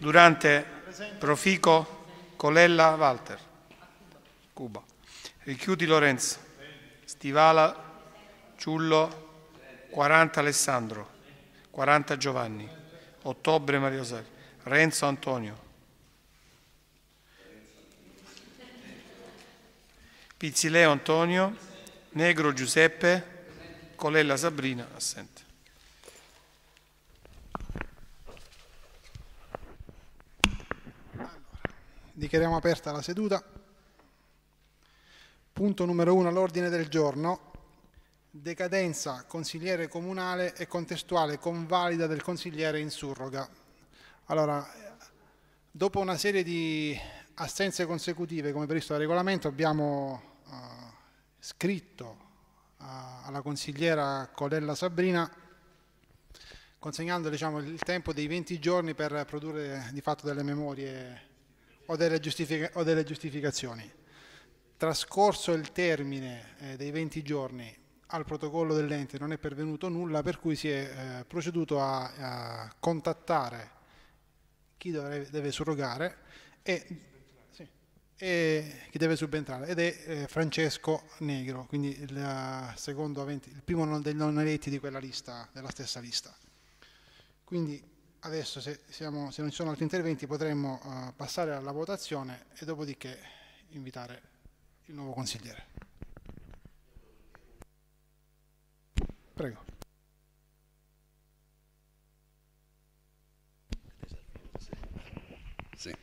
Durante, Profico, Colella, Walter. Cuba. Richiudi Lorenzo. Stivala, Ciullo, 40 Alessandro, 40 Giovanni, Ottobre Mario Sari, Renzo Antonio. Pizzileo Antonio, Negro Giuseppe, Colella Sabrina, assente. Dichiariamo aperta la seduta. Punto numero 1 all'ordine del giorno. Decadenza consigliere comunale e contestuale convalida del consigliere in surroga. Allora, dopo una serie di assenze consecutive, come previsto dal regolamento, abbiamo uh, scritto uh, alla consigliera Colella Sabrina consegnando diciamo, il tempo dei 20 giorni per produrre di fatto delle memorie o delle, o delle giustificazioni. Trascorso il termine eh, dei 20 giorni al protocollo dell'ente non è pervenuto nulla, per cui si è eh, proceduto a, a, contattare chi dovrebbe, deve surrogare e, sì, e, chi deve subentrare ed è eh, Francesco Negro, quindi il, secondo, il primo dei non eletti di quella lista, della stessa lista. Quindi adesso se, siamo, se, non ci sono altri interventi potremmo uh, passare alla votazione e dopodiché invitare il nuovo consigliere. Prego. Sì.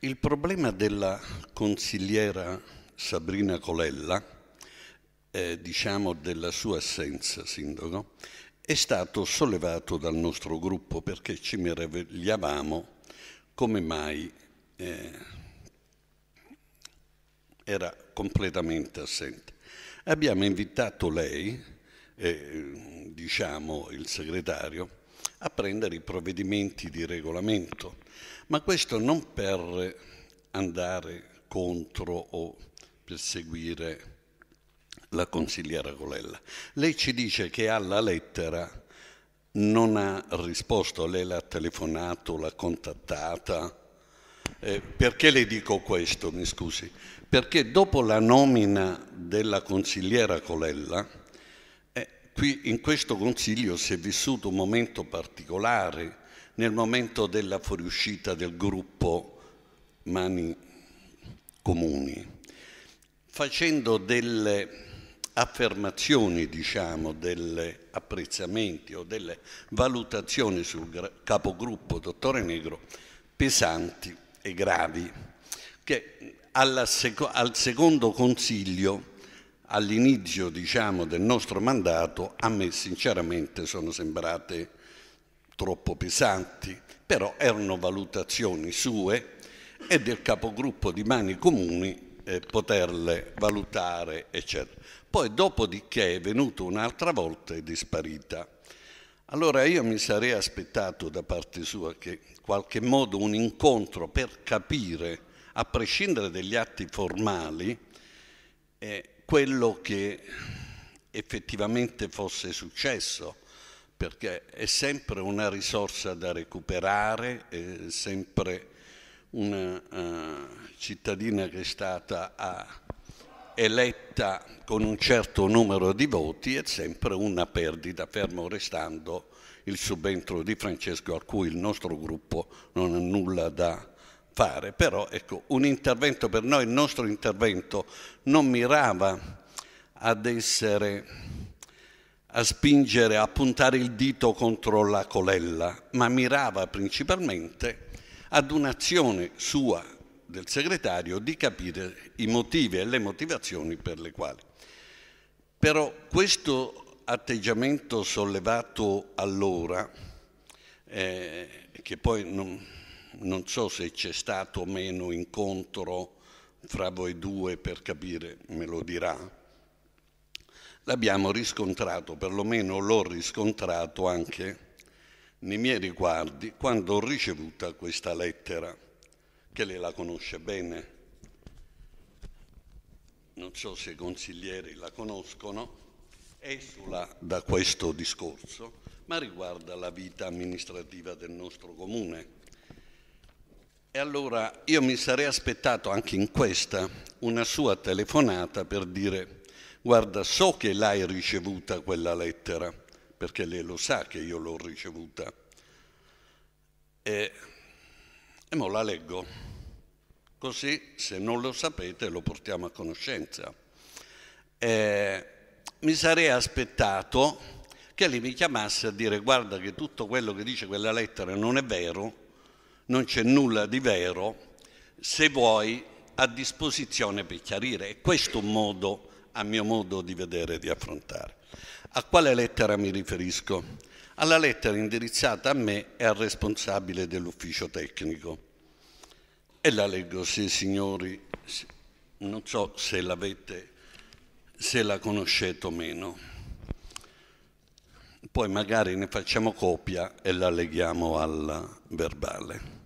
Il problema della consigliera Sabrina Colella, eh, diciamo della sua assenza, Sindaco, è stato sollevato dal nostro gruppo perché ci meravigliavamo come mai eh, era completamente assente. Abbiamo invitato lei, eh, diciamo il segretario, a prendere i provvedimenti di regolamento, ma questo non per andare contro o per seguire la consigliera Colella. Lei ci dice che alla lettera non ha risposto, lei l'ha telefonato, l'ha contattata. Eh, perché le dico questo, mi scusi? Perché dopo la nomina della consigliera Colella, eh, qui in questo consiglio si è vissuto un momento particolare, nel momento della fuoriuscita del gruppo Mani Comuni, facendo delle affermazioni, diciamo, delle apprezzamenti o delle valutazioni sul capogruppo Dottore Negro pesanti e gravi, che seco al secondo consiglio, all'inizio diciamo, del nostro mandato, a me sinceramente sono sembrate troppo pesanti, però erano valutazioni sue e del capogruppo di Mani Comuni eh, poterle valutare, eccetera. Poi dopodiché è venuto un'altra volta e disparita. Allora io mi sarei aspettato da parte sua che in qualche modo un incontro per capire, a prescindere dagli atti formali, eh, quello che effettivamente fosse successo, perché è sempre una risorsa da recuperare, è sempre una uh, cittadina che è stata a eletta con un certo numero di voti è sempre una perdita, fermo restando il subentro di Francesco a cui il nostro gruppo non ha nulla da fare, però ecco, un intervento per noi, il nostro intervento non mirava ad essere a spingere, a puntare il dito contro la colella, ma mirava principalmente ad un'azione sua del segretario di capire i motivi e le motivazioni per le quali. Però questo atteggiamento sollevato allora, eh, che poi non, non so se c'è stato o meno incontro fra voi due per capire, me lo dirà, l'abbiamo riscontrato, perlomeno l'ho riscontrato anche nei miei riguardi quando ho ricevuto questa lettera che lei la conosce bene, non so se i consiglieri la conoscono, esula da questo discorso, ma riguarda la vita amministrativa del nostro comune. E allora io mi sarei aspettato anche in questa una sua telefonata per dire guarda so che l'hai ricevuta quella lettera, perché lei lo sa che io l'ho ricevuta. E e mo la leggo, così se non lo sapete lo portiamo a conoscenza. Eh, mi sarei aspettato che lì mi chiamasse a dire guarda che tutto quello che dice quella lettera non è vero, non c'è nulla di vero, se vuoi a disposizione per chiarire. E questo è un modo, a mio modo di vedere, di affrontare. A quale lettera mi riferisco? alla lettera indirizzata a me e al responsabile dell'ufficio tecnico. E la leggo, sì signori, non so se l'avete, se la conoscete o meno. Poi magari ne facciamo copia e la leghiamo al verbale.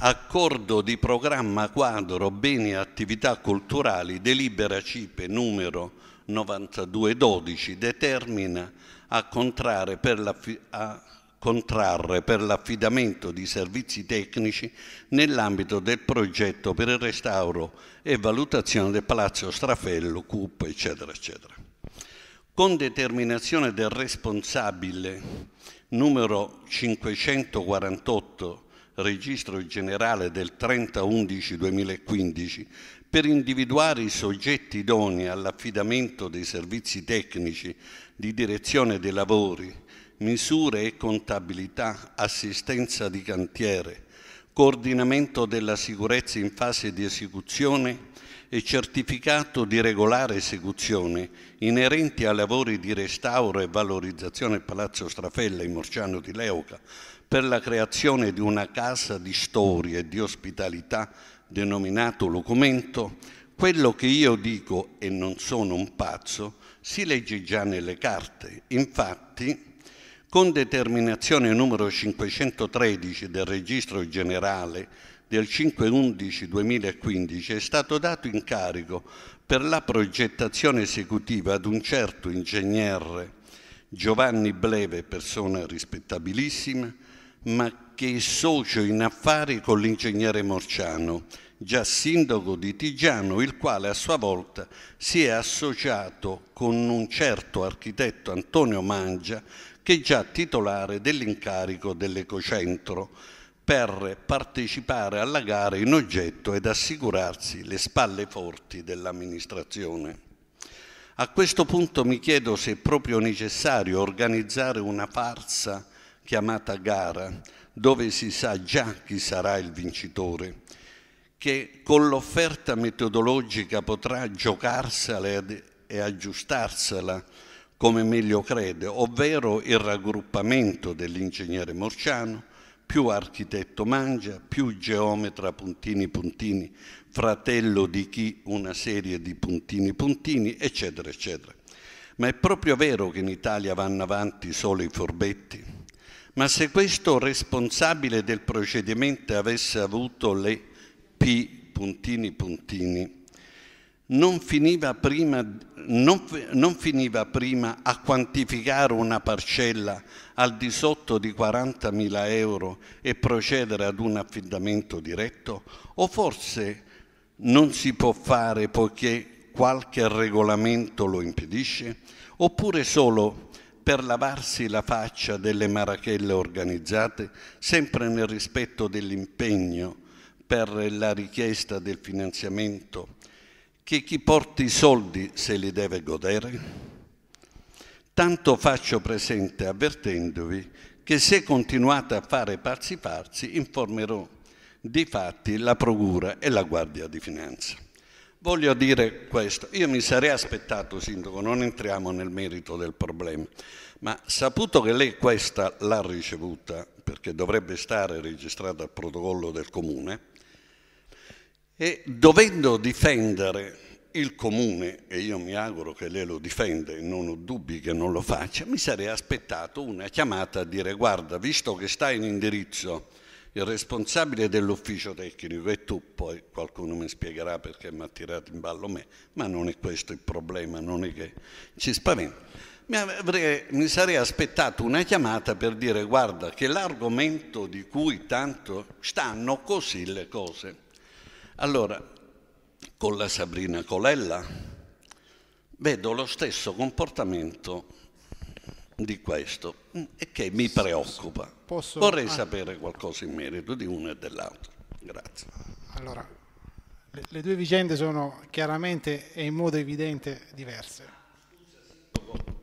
Accordo di programma quadro beni e attività culturali delibera CIPE numero 9212 determina a contrarre per la contrarre per l'affidamento di servizi tecnici nell'ambito del progetto per il restauro e valutazione del Palazzo Strafello, CUP, eccetera, eccetera. Con determinazione del responsabile numero 548 Registro Generale del 30-11-2015 per individuare i soggetti idonei all'affidamento dei servizi tecnici di direzione dei lavori, misure e contabilità, assistenza di cantiere, coordinamento della sicurezza in fase di esecuzione e certificato di regolare esecuzione inerenti a lavori di restauro e valorizzazione Palazzo Strafella in Morciano di Leuca, per la creazione di una casa di storie e di ospitalità denominato Locumento, quello che io dico, e non sono un pazzo, si legge già nelle carte. Infatti, con determinazione numero 513 del Registro Generale del 5-11-2015 è stato dato incarico per la progettazione esecutiva ad un certo ingegnere Giovanni Bleve, persona rispettabilissima, ma che è socio in affari con l'ingegnere Morciano, già sindaco di Tigiano, il quale a sua volta si è associato con un certo architetto Antonio Mangia, che è già titolare dell'incarico dell'Ecocentro, per partecipare alla gara in oggetto ed assicurarsi le spalle forti dell'amministrazione. A questo punto mi chiedo se è proprio necessario organizzare una farsa chiamata gara, dove si sa già chi sarà il vincitore, che con l'offerta metodologica potrà giocarsela e aggiustarsela come meglio crede, ovvero il raggruppamento dell'ingegnere Morciano, più architetto Mangia, più geometra Puntini Puntini, fratello di chi una serie di Puntini Puntini, eccetera, eccetera. Ma è proprio vero che in Italia vanno avanti solo i furbetti? Ma se questo responsabile del procedimento avesse avuto le P puntini puntini, non finiva, prima, non, non finiva prima, a quantificare una parcella al di sotto di 40.000 euro e procedere ad un affidamento diretto? O forse non si può fare poiché qualche regolamento lo impedisce? Oppure solo per lavarsi la faccia delle marachelle organizzate, sempre nel rispetto dell'impegno per la richiesta del finanziamento, che chi porta i soldi se li deve godere? Tanto faccio presente avvertendovi che se continuate a fare pazzi farsi informerò di fatti la Procura e la Guardia di Finanza. Voglio dire questo, io mi sarei aspettato, Sindaco, non entriamo nel merito del problema, ma saputo che lei questa l'ha ricevuta, perché dovrebbe stare registrata al protocollo del Comune, e dovendo difendere il Comune, e io mi auguro che lei lo difenda non ho dubbi che non lo faccia, mi sarei aspettato una chiamata a dire guarda, visto che sta in indirizzo il responsabile dell'ufficio tecnico e tu, poi qualcuno mi spiegherà perché mi ha tirato in ballo me, ma non è questo il problema, non è che ci spaventa. Mi, avrei, mi sarei aspettato una chiamata per dire guarda che l'argomento di cui tanto stanno così le cose. Allora, con la Sabrina Colella vedo lo stesso comportamento di questo mm, e che mi preoccupa. Posso... Vorrei ah. sapere qualcosa in merito di uno e dell'altro. Grazie. Allora, le, le due vicende sono chiaramente e in modo evidente diverse.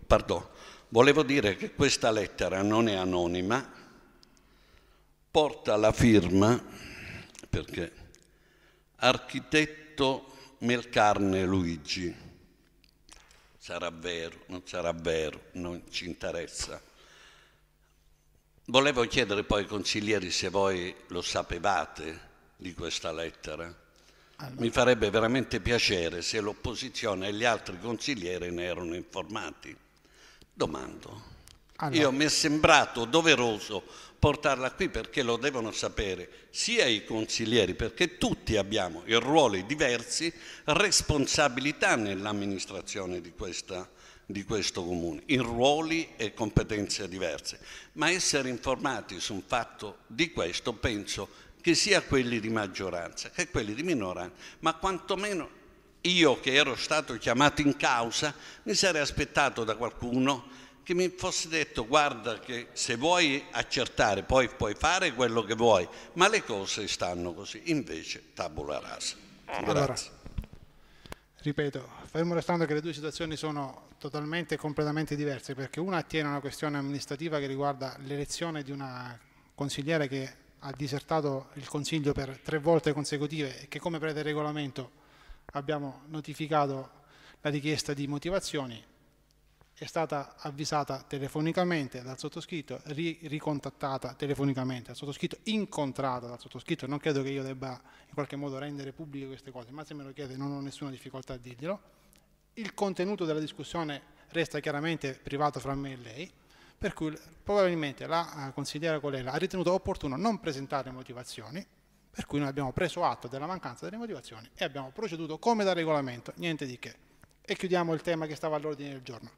Pardon, volevo dire che questa lettera non è anonima, porta la firma, perché architetto Melcarne Luigi sarà vero, non sarà vero, non ci interessa. Volevo chiedere poi ai consiglieri se voi lo sapevate di questa lettera. Allora. Mi farebbe veramente piacere se l'opposizione e gli altri consiglieri ne erano informati. Domando. Allora. Io mi è sembrato doveroso portarla qui perché lo devono sapere sia i consiglieri, perché tutti abbiamo in ruoli diversi responsabilità nell'amministrazione di, di questo comune, in ruoli e competenze diverse, ma essere informati su un fatto di questo penso che sia quelli di maggioranza che quelli di minoranza, ma quantomeno io che ero stato chiamato in causa mi sarei aspettato da qualcuno che mi fosse detto guarda che se vuoi accertare poi puoi fare quello che vuoi, ma le cose stanno così, invece tabula rasa. Eh. Allora, ripeto, fermo restando che le due situazioni sono totalmente e completamente diverse, perché una attiene a una questione amministrativa che riguarda l'elezione di una consigliere che ha disertato il Consiglio per tre volte consecutive e che come prevede il regolamento abbiamo notificato la richiesta di motivazioni è stata avvisata telefonicamente dal sottoscritto, ri ricontattata telefonicamente dal sottoscritto, incontrata dal sottoscritto, non credo che io debba in qualche modo rendere pubbliche queste cose, ma se me lo chiede non ho nessuna difficoltà a dirglielo. Il contenuto della discussione resta chiaramente privato fra me e lei, per cui probabilmente la eh, consigliera Colella ha ritenuto opportuno non presentare motivazioni, per cui noi abbiamo preso atto della mancanza delle motivazioni e abbiamo proceduto come da regolamento, niente di che. E chiudiamo il tema che stava all'ordine del giorno.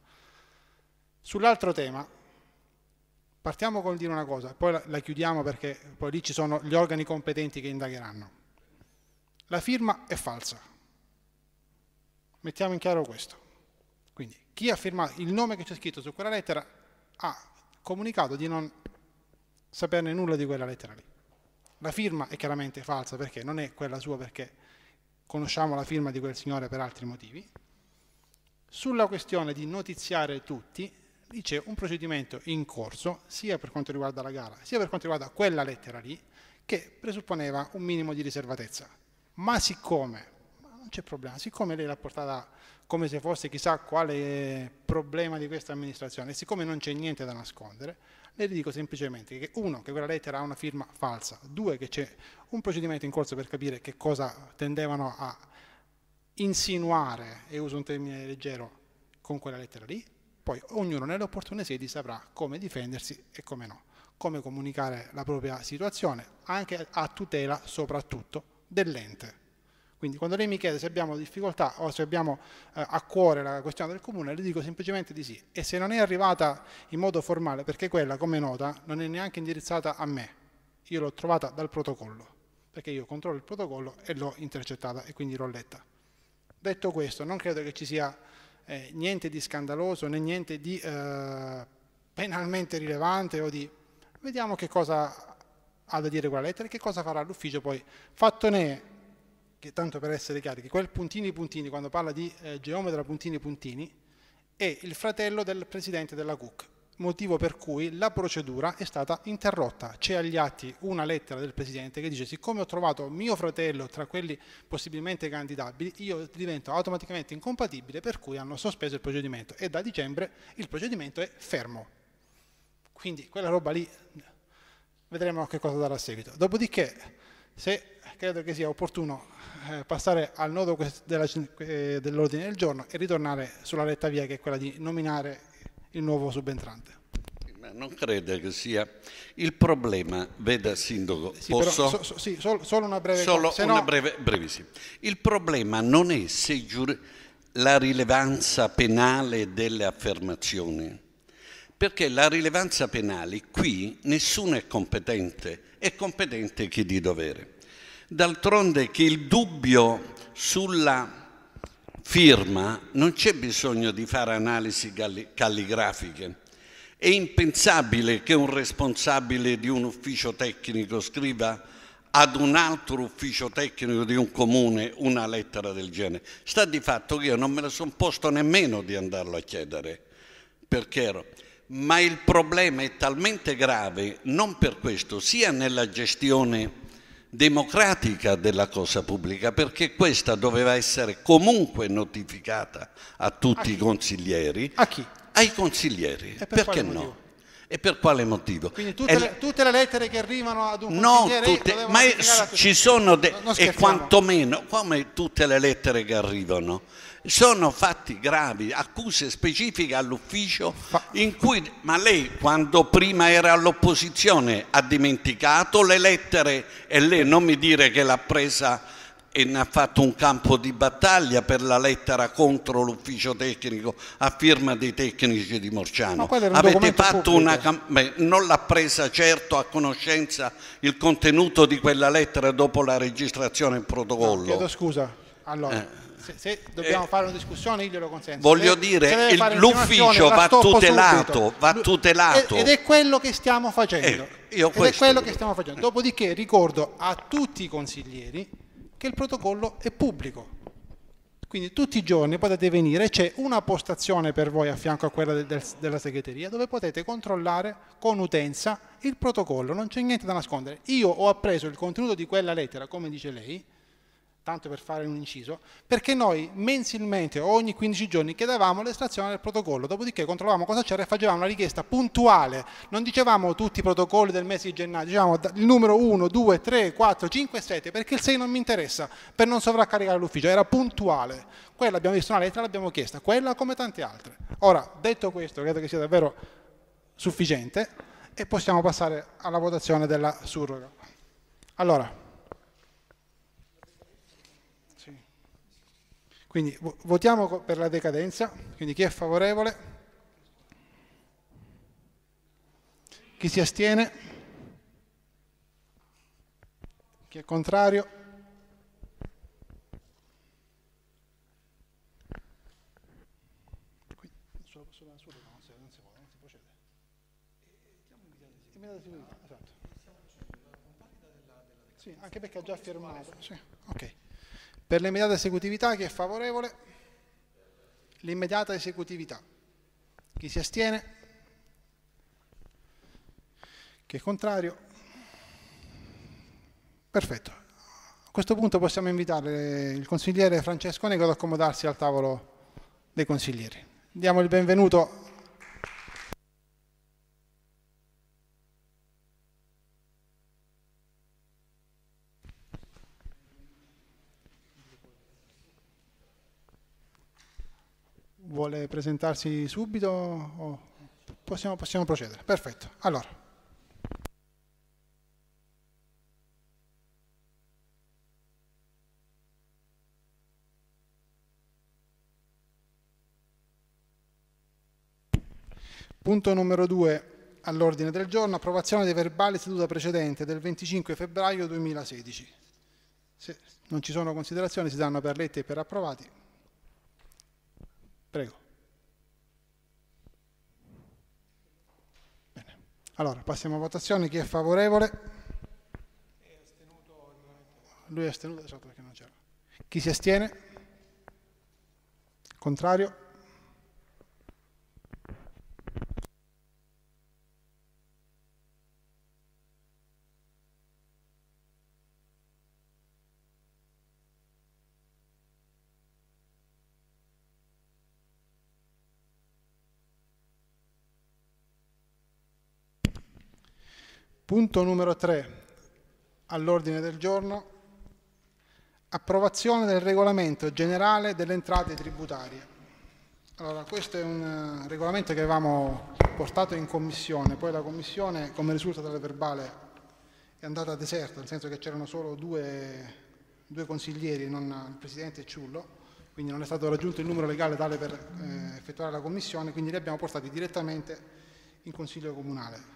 Sull'altro tema, partiamo col dire una cosa, poi la, la chiudiamo perché poi lì ci sono gli organi competenti che indagheranno. La firma è falsa. Mettiamo in chiaro questo. Quindi chi ha firmato il nome che c'è scritto su quella lettera ha comunicato di non saperne nulla di quella lettera lì. La firma è chiaramente falsa perché non è quella sua perché conosciamo la firma di quel signore per altri motivi. Sulla questione di notiziare tutti, dice un procedimento in corso, sia per quanto riguarda la gara, sia per quanto riguarda quella lettera lì, che presupponeva un minimo di riservatezza. Ma siccome, non c'è problema, siccome lei l'ha portata come se fosse chissà quale problema di questa amministrazione, siccome non c'è niente da nascondere, le dico semplicemente che uno, che quella lettera ha una firma falsa, due, che c'è un procedimento in corso per capire che cosa tendevano a insinuare, e uso un termine leggero, con quella lettera lì, poi ognuno nelle opportune sedi saprà come difendersi e come no, come comunicare la propria situazione, anche a tutela soprattutto dell'ente. Quindi quando lei mi chiede se abbiamo difficoltà o se abbiamo eh, a cuore la questione del comune, le dico semplicemente di sì. E se non è arrivata in modo formale, perché quella, come nota, non è neanche indirizzata a me, io l'ho trovata dal protocollo, perché io controllo il protocollo e l'ho intercettata e quindi l'ho letta. Detto questo, non credo che ci sia eh, niente di scandaloso né niente di eh, penalmente rilevante o di... Vediamo che cosa ha da dire quella lettera e che cosa farà l'ufficio poi. Fatto ne che tanto per essere chiari, che quel puntini puntini, quando parla di eh, geometra puntini puntini, è il fratello del presidente della CUC motivo per cui la procedura è stata interrotta. C'è agli atti una lettera del Presidente che dice siccome ho trovato mio fratello tra quelli possibilmente candidabili, io divento automaticamente incompatibile per cui hanno sospeso il procedimento e da dicembre il procedimento è fermo. Quindi quella roba lì vedremo che cosa darà seguito. Dopodiché, se credo che sia opportuno eh, passare al nodo eh, dell'ordine del giorno e ritornare sulla retta via che è quella di nominare il nuovo subentrante. Ma non crede che sia il problema, veda Sindaco, sì, posso? Però, so, so, sì, solo, solo, una breve... Solo cosa, una no... breve, brevissima. Il problema non è se giur... la rilevanza penale delle affermazioni, perché la rilevanza penale qui nessuno è competente, è competente chi di dovere. D'altronde che il dubbio sulla firma non c'è bisogno di fare analisi calligrafiche. È impensabile che un responsabile di un ufficio tecnico scriva ad un altro ufficio tecnico di un comune una lettera del genere. Sta di fatto che io non me la sono posto nemmeno di andarlo a chiedere, perché ero. Ma il problema è talmente grave, non per questo, sia nella gestione democratica della cosa pubblica, perché questa doveva essere comunque notificata a tutti a i consiglieri. A chi? Ai consiglieri. Per perché no? Motivo? E per quale motivo? Quindi tutte, le, tutte, le, lettere che arrivano ad un no, tutte, ma è, ci sono de- e quantomeno come tutte le lettere che arrivano sono fatti gravi, accuse specifiche all'ufficio in cui, ma lei quando prima era all'opposizione ha dimenticato le lettere e lei non mi dire che l'ha presa e ne ha fatto un campo di battaglia per la lettera contro l'ufficio tecnico a firma dei tecnici di Morciano. Un Avete fatto pubblico. una campagna, non l'ha presa certo a conoscenza il contenuto di quella lettera dopo la registrazione in protocollo. No, chiedo scusa. Allora, eh se, se dobbiamo eh, fare una discussione io glielo consento. Voglio se, dire, il, l'ufficio va tutelato, va tutelato. Ed, ed, è quello che stiamo facendo. Eh, questo... è quello che stiamo facendo. Dopodiché ricordo a tutti i consiglieri che il protocollo è pubblico. Quindi tutti i giorni potete venire, c'è una postazione per voi a fianco a quella del, del, della segreteria dove potete controllare con utenza il protocollo, non c'è niente da nascondere. Io ho appreso il contenuto di quella lettera, come dice lei, tanto per fare un inciso, perché noi mensilmente ogni 15 giorni chiedevamo l'estrazione del protocollo, dopodiché controllavamo cosa c'era e facevamo una richiesta puntuale, non dicevamo tutti i protocolli del mese di gennaio, dicevamo il numero 1, 2, 3, 4, 5, 7, perché il 6 non mi interessa, per non sovraccaricare l'ufficio, era puntuale, quella abbiamo visto una lettera, l'abbiamo chiesta, quella come tante altre. Ora, detto questo, credo che sia davvero sufficiente e possiamo passare alla votazione della surroga. Allora, Quindi votiamo per la decadenza, quindi chi è favorevole? Chi si astiene? Chi è contrario? Sì, anche perché ha già firmato. Sì, okay. Per l'immediata esecutività chi è favorevole? L'immediata esecutività. Chi si astiene? Chi è contrario? Perfetto. A questo punto possiamo invitare il consigliere Francesco Nego ad accomodarsi al tavolo dei consiglieri. Diamo il benvenuto vuole presentarsi subito? O possiamo, possiamo procedere. Perfetto. Allora. Punto numero 2 all'ordine del giorno, approvazione dei verbali seduta precedente del 25 febbraio 2016. Se non ci sono considerazioni si danno per lette e per approvati. Prego. Bene. Allora, passiamo a votazione. Chi è favorevole? Lui è astenuto, esatto, perché non c'era. Chi si astiene? Contrario? Punto numero 3 all'ordine del giorno. Approvazione del regolamento generale delle entrate tributarie. Allora, questo è un eh, regolamento che avevamo portato in commissione, poi la commissione, come risulta dal verbale, è andata deserta, nel senso che c'erano solo due, due consiglieri, non il Presidente Ciullo, quindi non è stato raggiunto il numero legale tale per eh, effettuare la commissione, quindi li abbiamo portati direttamente in Consiglio Comunale.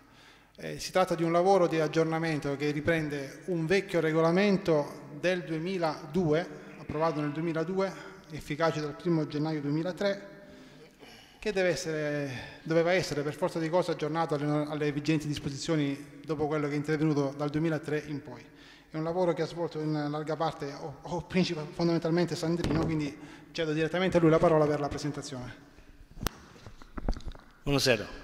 Eh, si tratta di un lavoro di aggiornamento che riprende un vecchio regolamento del 2002, approvato nel 2002, efficace dal 1 gennaio 2003, che essere, doveva essere per forza di cose aggiornato alle, alle, vigenti disposizioni dopo quello che è intervenuto dal 2003 in poi. È un lavoro che ha svolto in larga parte, o, o fondamentalmente Sandrino, quindi cedo direttamente a lui la parola per la presentazione. Buonasera.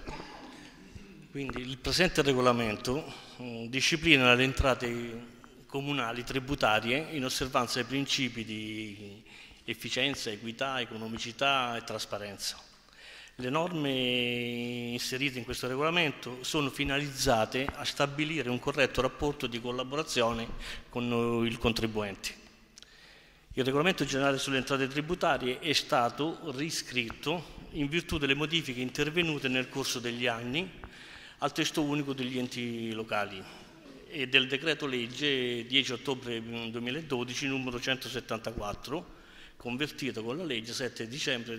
Quindi il presente regolamento mm, disciplina le entrate comunali tributarie in osservanza ai principi di efficienza, equità, economicità e trasparenza. Le norme inserite in questo regolamento sono finalizzate a stabilire un corretto rapporto di collaborazione con il contribuente. Il regolamento generale sulle entrate tributarie è stato riscritto in virtù delle modifiche intervenute nel corso degli anni al testo unico degli enti locali e del decreto legge 10 ottobre 2012 mm, numero 174 convertito con la legge 7 dicembre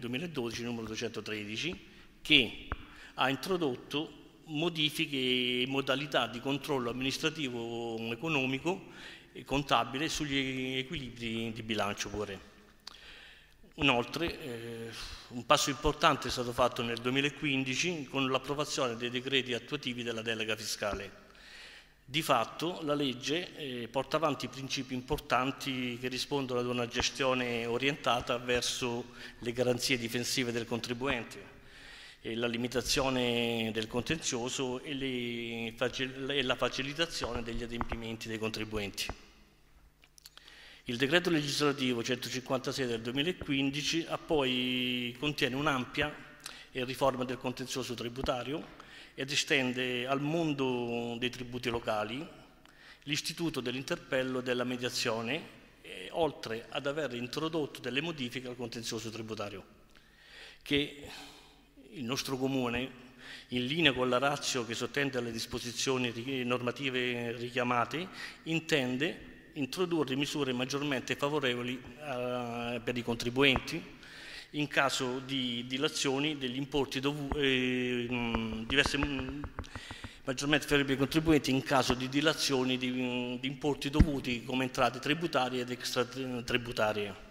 2012 mm, numero 213 che ha introdotto modifiche e modalità di controllo amministrativo mm, economico e contabile sugli equilibri di bilancio pure. Inoltre eh, un passo importante è stato fatto nel 2015 con l'approvazione dei decreti attuativi della delega fiscale. Di fatto la legge eh, porta avanti principi importanti che rispondono ad una gestione orientata verso le garanzie difensive del contribuente, e la limitazione del contenzioso e, le, e la facilitazione degli adempimenti dei contribuenti. Il decreto legislativo 156 del 2015 ha poi, contiene un'ampia riforma del contenzioso tributario ed estende al mondo dei tributi locali l'istituto dell'interpello e della mediazione, eh, oltre ad aver introdotto delle modifiche al contenzioso tributario, che il nostro Comune, in linea con la ratio che sottende alle disposizioni normative richiamate, intende introdurre misure maggiormente favorevoli eh, per i contribuenti in caso di dilazioni degli importi dovuti, eh, diverse, maggiormente favorevoli ai contribuenti in caso di dilazioni di, di importi dovuti come entrate tributarie ed extratributarie.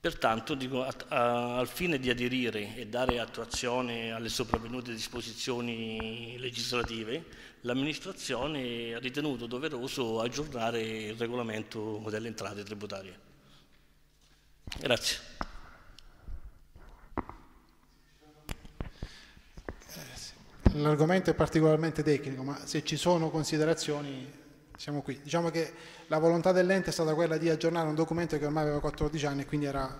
Pertanto, dico, a, a, al fine di aderire e dare attuazione alle sopravvenute disposizioni legislative, l'amministrazione ha ritenuto doveroso aggiornare il regolamento delle entrate tributarie. Grazie. L'argomento è particolarmente tecnico, ma se ci sono considerazioni siamo qui. Diciamo che la volontà dell'ente è stata quella di aggiornare un documento che ormai aveva 14 anni e quindi era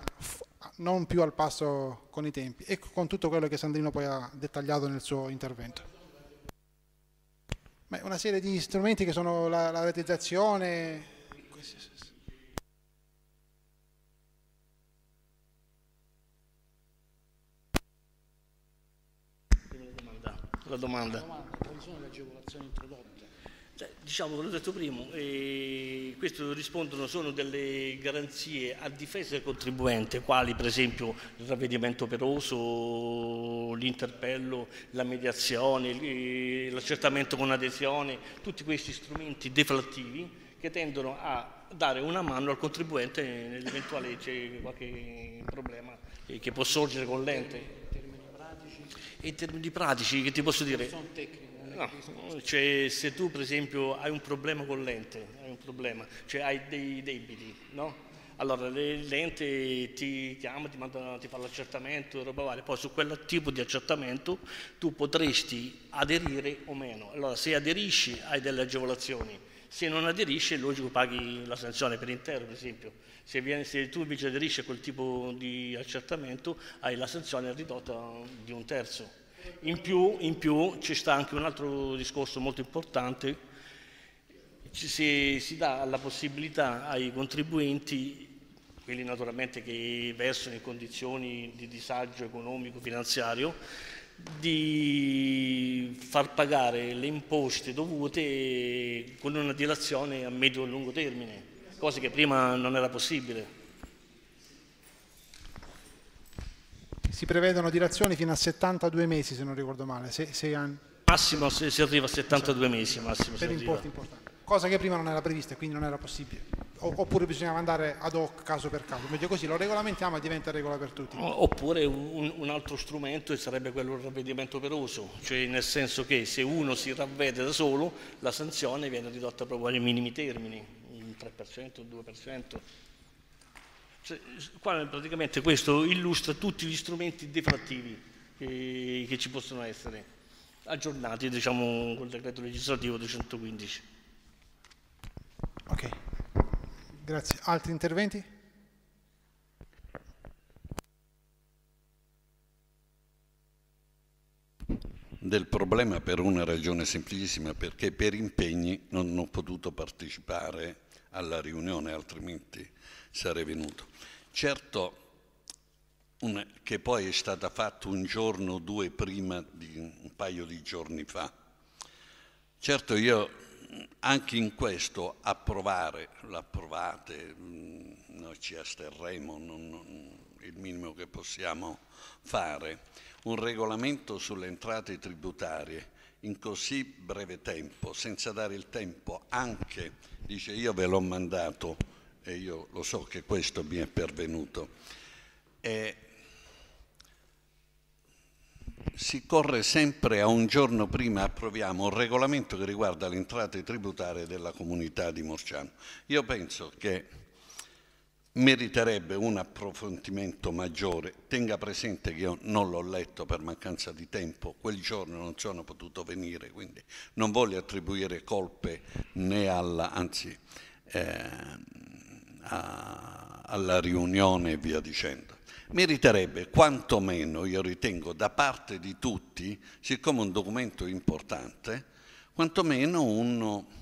non più al passo con i tempi e con tutto quello che Sandrino poi ha dettagliato nel suo intervento. Beh, una serie di strumenti che sono la, la retizzazione, La domanda. La domanda, quali sono le agevolazioni introdotte? Diciamo, ve l'ho detto prima, eh, queste rispondono sono delle garanzie a difesa del contribuente, quali per esempio il ravvedimento operoso, l'interpello, la mediazione, eh, l'accertamento con adesione, tutti questi strumenti deflattivi che tendono a dare una mano al contribuente nell'eventuale c'è qualche problema che può sorgere con l'ente. In termini pratici? In termini pratici, che ti posso dire? Sono tecnici No, cioè, se tu per esempio hai un problema con l'ente, hai un problema, cioè hai dei debiti, no? Allora l'ente ti chiama, ti, manda, ti fa l'accertamento, roba varia, poi su quel tipo di accertamento tu potresti aderire o meno. Allora se aderisci hai delle agevolazioni, se non aderisci è logico che paghi la sanzione per intero, per esempio. Se, viene, se tu invece aderisci a quel tipo di accertamento hai la sanzione ridotta di un terzo in più, in più ci sta anche un altro discorso molto importante, si, si dà la possibilità ai contribuenti quelli naturalmente che versano in condizioni di disagio economico, finanziario, di far pagare le imposte dovute con una dilazione a medio e lungo termine, cosa che prima non era possibile. si prevedono dilazioni fino a 72 mesi, se non ricordo male, 6 anni. Massimo se si arriva a 72 sì. mesi. Massimo, per importi importanti. Cosa che prima non era prevista, quindi non era possibile. O, oppure bisognava andare ad hoc, caso per caso. Meglio così, lo regolamentiamo e diventa regola per tutti. Oppure un, un altro strumento sarebbe quello del ravvedimento operoso, cioè nel senso che se uno si ravvede da solo, la sanzione viene ridotta proprio ai minimi termini, il 3%, il 2%. Cioè, qua praticamente questo illustra tutti gli strumenti deflattivi che, che ci possono essere, aggiornati diciamo col decreto legislativo 215. Ok, grazie. Altri interventi? del problema per una ragione semplicissima, perché per impegni non ho potuto partecipare alla riunione, altrimenti sarei venuto. Certo un, che poi è stata fatta un giorno o due prima, di, un paio di giorni fa. Certo io anche in questo approvare, l'approvate, mm, noi ci asterremo, non, non, il minimo che possiamo fare, un regolamento sulle entrate tributarie in così breve tempo, senza dare il tempo anche, dice io ve l'ho mandato e io lo so che questo mi è pervenuto. E si corre sempre a un giorno prima, approviamo un regolamento che riguarda le entrate tributarie della comunità di Morciano. Io penso che meriterebbe un approfondimento maggiore. Tenga presente che io non l'ho letto per mancanza di tempo, quel giorno non sono potuto venire, quindi non voglio attribuire colpe né alla, anzi, eh, a, alla riunione e via dicendo. Meriterebbe quantomeno, io ritengo, da parte di tutti, siccome un documento importante, quantomeno uno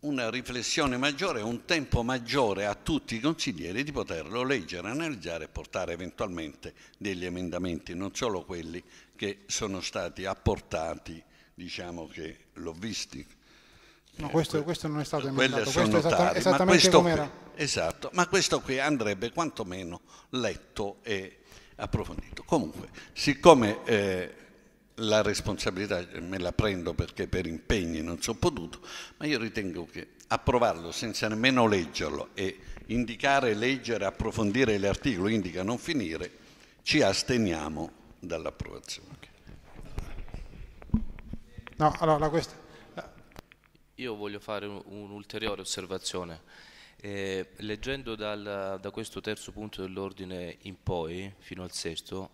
una riflessione maggiore, un tempo maggiore a tutti i consiglieri di poterlo leggere, analizzare e portare eventualmente degli emendamenti, non solo quelli che sono stati apportati, diciamo che l'ho visti. No, questo, questo non è stato emendato, questo è esatta, esattamente come era. Esatto, ma questo qui andrebbe quantomeno letto e approfondito. Comunque, siccome... Eh, la responsabilità me la prendo perché per impegni non ci ho potuto, ma io ritengo che approvarlo senza nemmeno leggerlo e indicare, leggere, approfondire l'articolo, indica non finire, ci asteniamo dall'approvazione. No, allora, Io voglio fare un'ulteriore osservazione. Eh, leggendo dal, da questo terzo punto dell'ordine in poi, fino al sesto,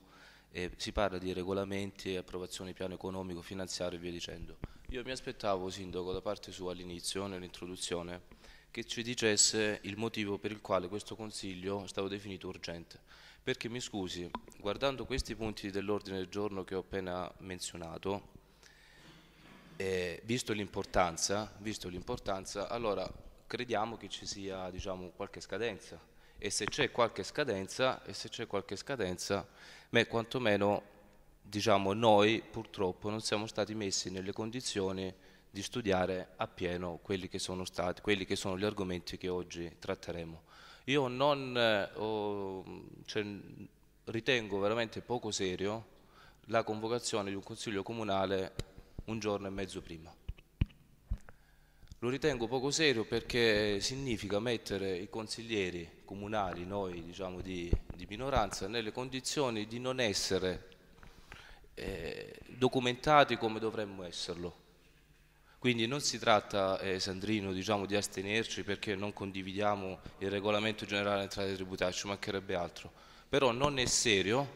e si parla di regolamenti, approvazione di piano economico, finanziario e via dicendo. Io mi aspettavo, Sindaco, da parte sua all'inizio, nell'introduzione, che ci dicesse il motivo per il quale questo Consiglio è stato definito urgente. Perché mi scusi, guardando questi punti dell'ordine del giorno che ho appena menzionato, eh, visto l'importanza, allora crediamo che ci sia diciamo, qualche scadenza. E se c'è qualche scadenza, e se c'è qualche scadenza ma quantomeno diciamo, noi purtroppo non siamo stati messi nelle condizioni di studiare appieno quelli che sono, stati, quelli che sono gli argomenti che oggi tratteremo. Io non, eh, ho, cioè, ritengo veramente poco serio la convocazione di un Consiglio Comunale un giorno e mezzo prima. Lo ritengo poco serio perché significa mettere i consiglieri comunali, noi diciamo di, di minoranza, nelle condizioni di non essere eh, documentati come dovremmo esserlo. Quindi non si tratta, eh, Sandrino, diciamo, di astenerci perché non condividiamo il regolamento generale entrate tributarie, ci mancherebbe altro. Però non è serio,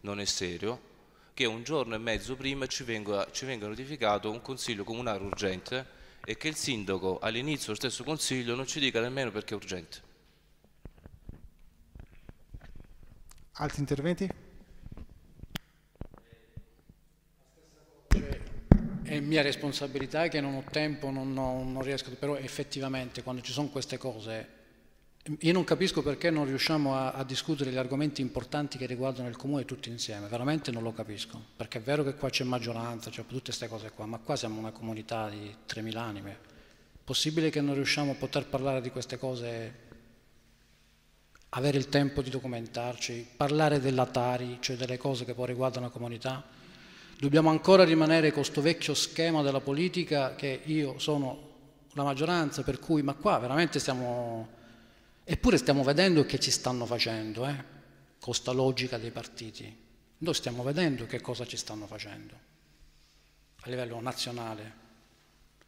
non è serio che un giorno e mezzo prima ci venga, ci venga notificato un consiglio comunale urgente e che il sindaco all'inizio dello stesso consiglio non ci dica nemmeno perché è urgente. Altri interventi? È mia responsabilità che non ho tempo, non, ho, non riesco, però effettivamente quando ci sono queste cose io non capisco perché non riusciamo a, a, discutere gli argomenti importanti che riguardano il Comune tutti insieme, veramente non lo capisco, perché è vero che qua c'è maggioranza, c'è tutte queste cose qua, ma qua siamo una comunità di 3.000 anime. Possibile che non riusciamo a poter parlare di queste cose, avere il tempo di documentarci, parlare dell'Atari, cioè delle cose che poi riguardano la comunità? Dobbiamo ancora rimanere con questo vecchio schema della politica che io sono la maggioranza, per cui ma qua veramente siamo Eppure stiamo vedendo che ci stanno facendo, eh? con sta logica dei partiti. Noi stiamo vedendo che cosa ci stanno facendo a livello nazionale.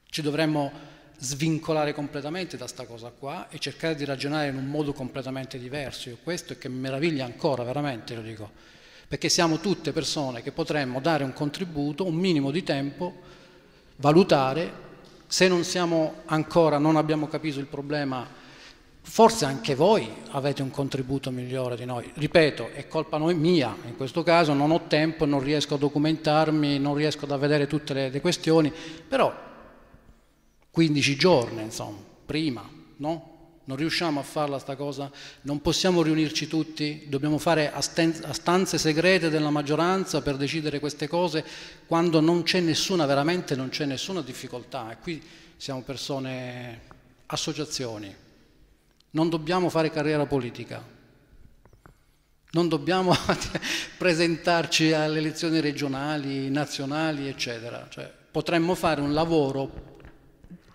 Ci dovremmo svincolare completamente da sta cosa qua e cercare di ragionare in un modo completamente diverso. Io questo è che mi meraviglia ancora, veramente lo dico, perché siamo tutte persone che potremmo dare un contributo, un minimo di tempo, valutare, se non siamo ancora, non abbiamo capito il problema Forse anche voi avete un contributo migliore di noi. Ripeto, è colpa noi mia, in questo caso non ho tempo, non riesco a documentarmi, non riesco a vedere tutte le, le questioni, però 15 giorni, insomma, prima, no? Non riusciamo a farla sta cosa, non possiamo riunirci tutti, dobbiamo fare a, stanze segrete della maggioranza per decidere queste cose quando non c'è nessuna, veramente non c'è nessuna difficoltà. E qui siamo persone, associazioni, non dobbiamo fare carriera politica, non dobbiamo presentarci alle elezioni regionali, nazionali, eccetera. Cioè, potremmo fare un lavoro,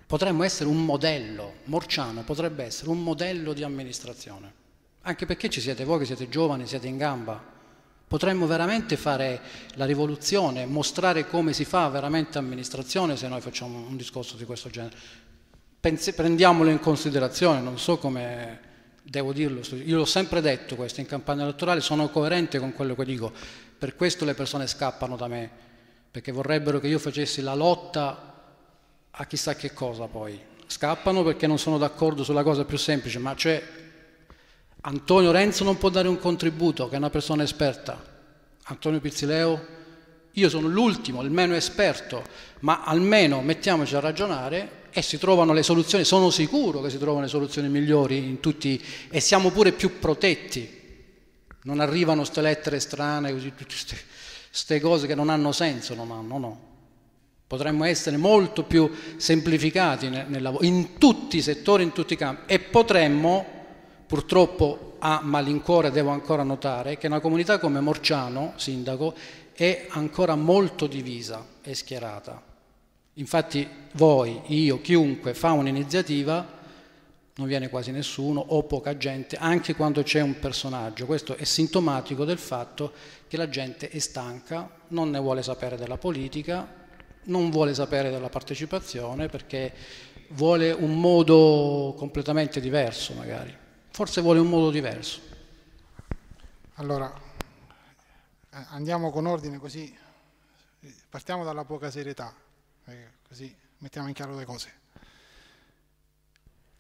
potremmo essere un modello, Morciano potrebbe essere un modello di amministrazione, anche perché ci siete voi che siete giovani, siete in gamba. Potremmo veramente fare la rivoluzione, mostrare come si fa veramente amministrazione se noi facciamo un discorso di questo genere. Pensi, prendiamolo in considerazione, non so come devo dirlo, io l'ho sempre detto questo in campagna elettorale, sono coerente con quello che dico, per questo le persone scappano da me, perché vorrebbero che io facessi la lotta a chissà che cosa poi, scappano perché non sono d'accordo sulla cosa più semplice, ma cioè Antonio Renzo non può dare un contributo, che è una persona esperta, Antonio Pizzileo, io sono l'ultimo, il meno esperto, ma almeno mettiamoci a ragionare e si trovano le soluzioni, sono sicuro che si trovano le soluzioni migliori tutti, e siamo pure più protetti. Non arrivano queste lettere strane, queste cose che non hanno senso, non hanno, no. Potremmo essere molto più semplificati nel, nel lavoro, in tutti i settori, in tutti i campi e potremmo, purtroppo a malincuore devo ancora notare, che una comunità come Morciano, sindaco, è ancora molto divisa e schierata Infatti voi, io, chiunque fa un'iniziativa, non viene quasi nessuno o poca gente, anche quando c'è un personaggio. Questo è sintomatico del fatto che la gente è stanca, non ne vuole sapere della politica, non vuole sapere della partecipazione perché vuole un modo completamente diverso magari, forse vuole un modo diverso. Allora, eh, andiamo con ordine così, partiamo dalla poca serietà. Eh, così mettiamo in chiaro le cose.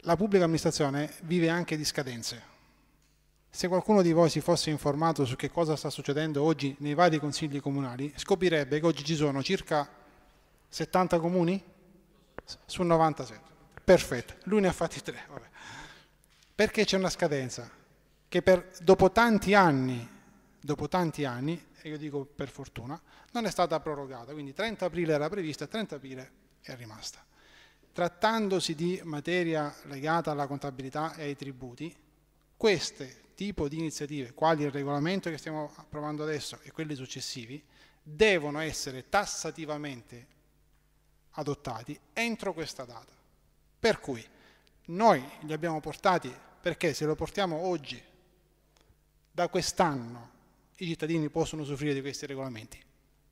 La pubblica amministrazione vive anche di scadenze. Se qualcuno di voi si fosse informato su che cosa sta succedendo oggi nei vari consigli comunali, scoprirebbe che oggi ci sono circa 70 comuni su 97. Perfetto, lui ne ha fatti tre. Vabbè. Perché c'è una scadenza che per, dopo tanti anni dopo tanti anni, e io dico per fortuna, non è stata prorogata, quindi 30 aprile era prevista e 30 aprile è rimasta. Trattandosi di materia legata alla contabilità e ai tributi, queste tipo di iniziative, quali il regolamento che stiamo approvando adesso e quelli successivi, devono essere tassativamente adottati entro questa data. Per cui noi li abbiamo portati perché se lo portiamo oggi, da quest'anno i cittadini possono soffrire di questi regolamenti.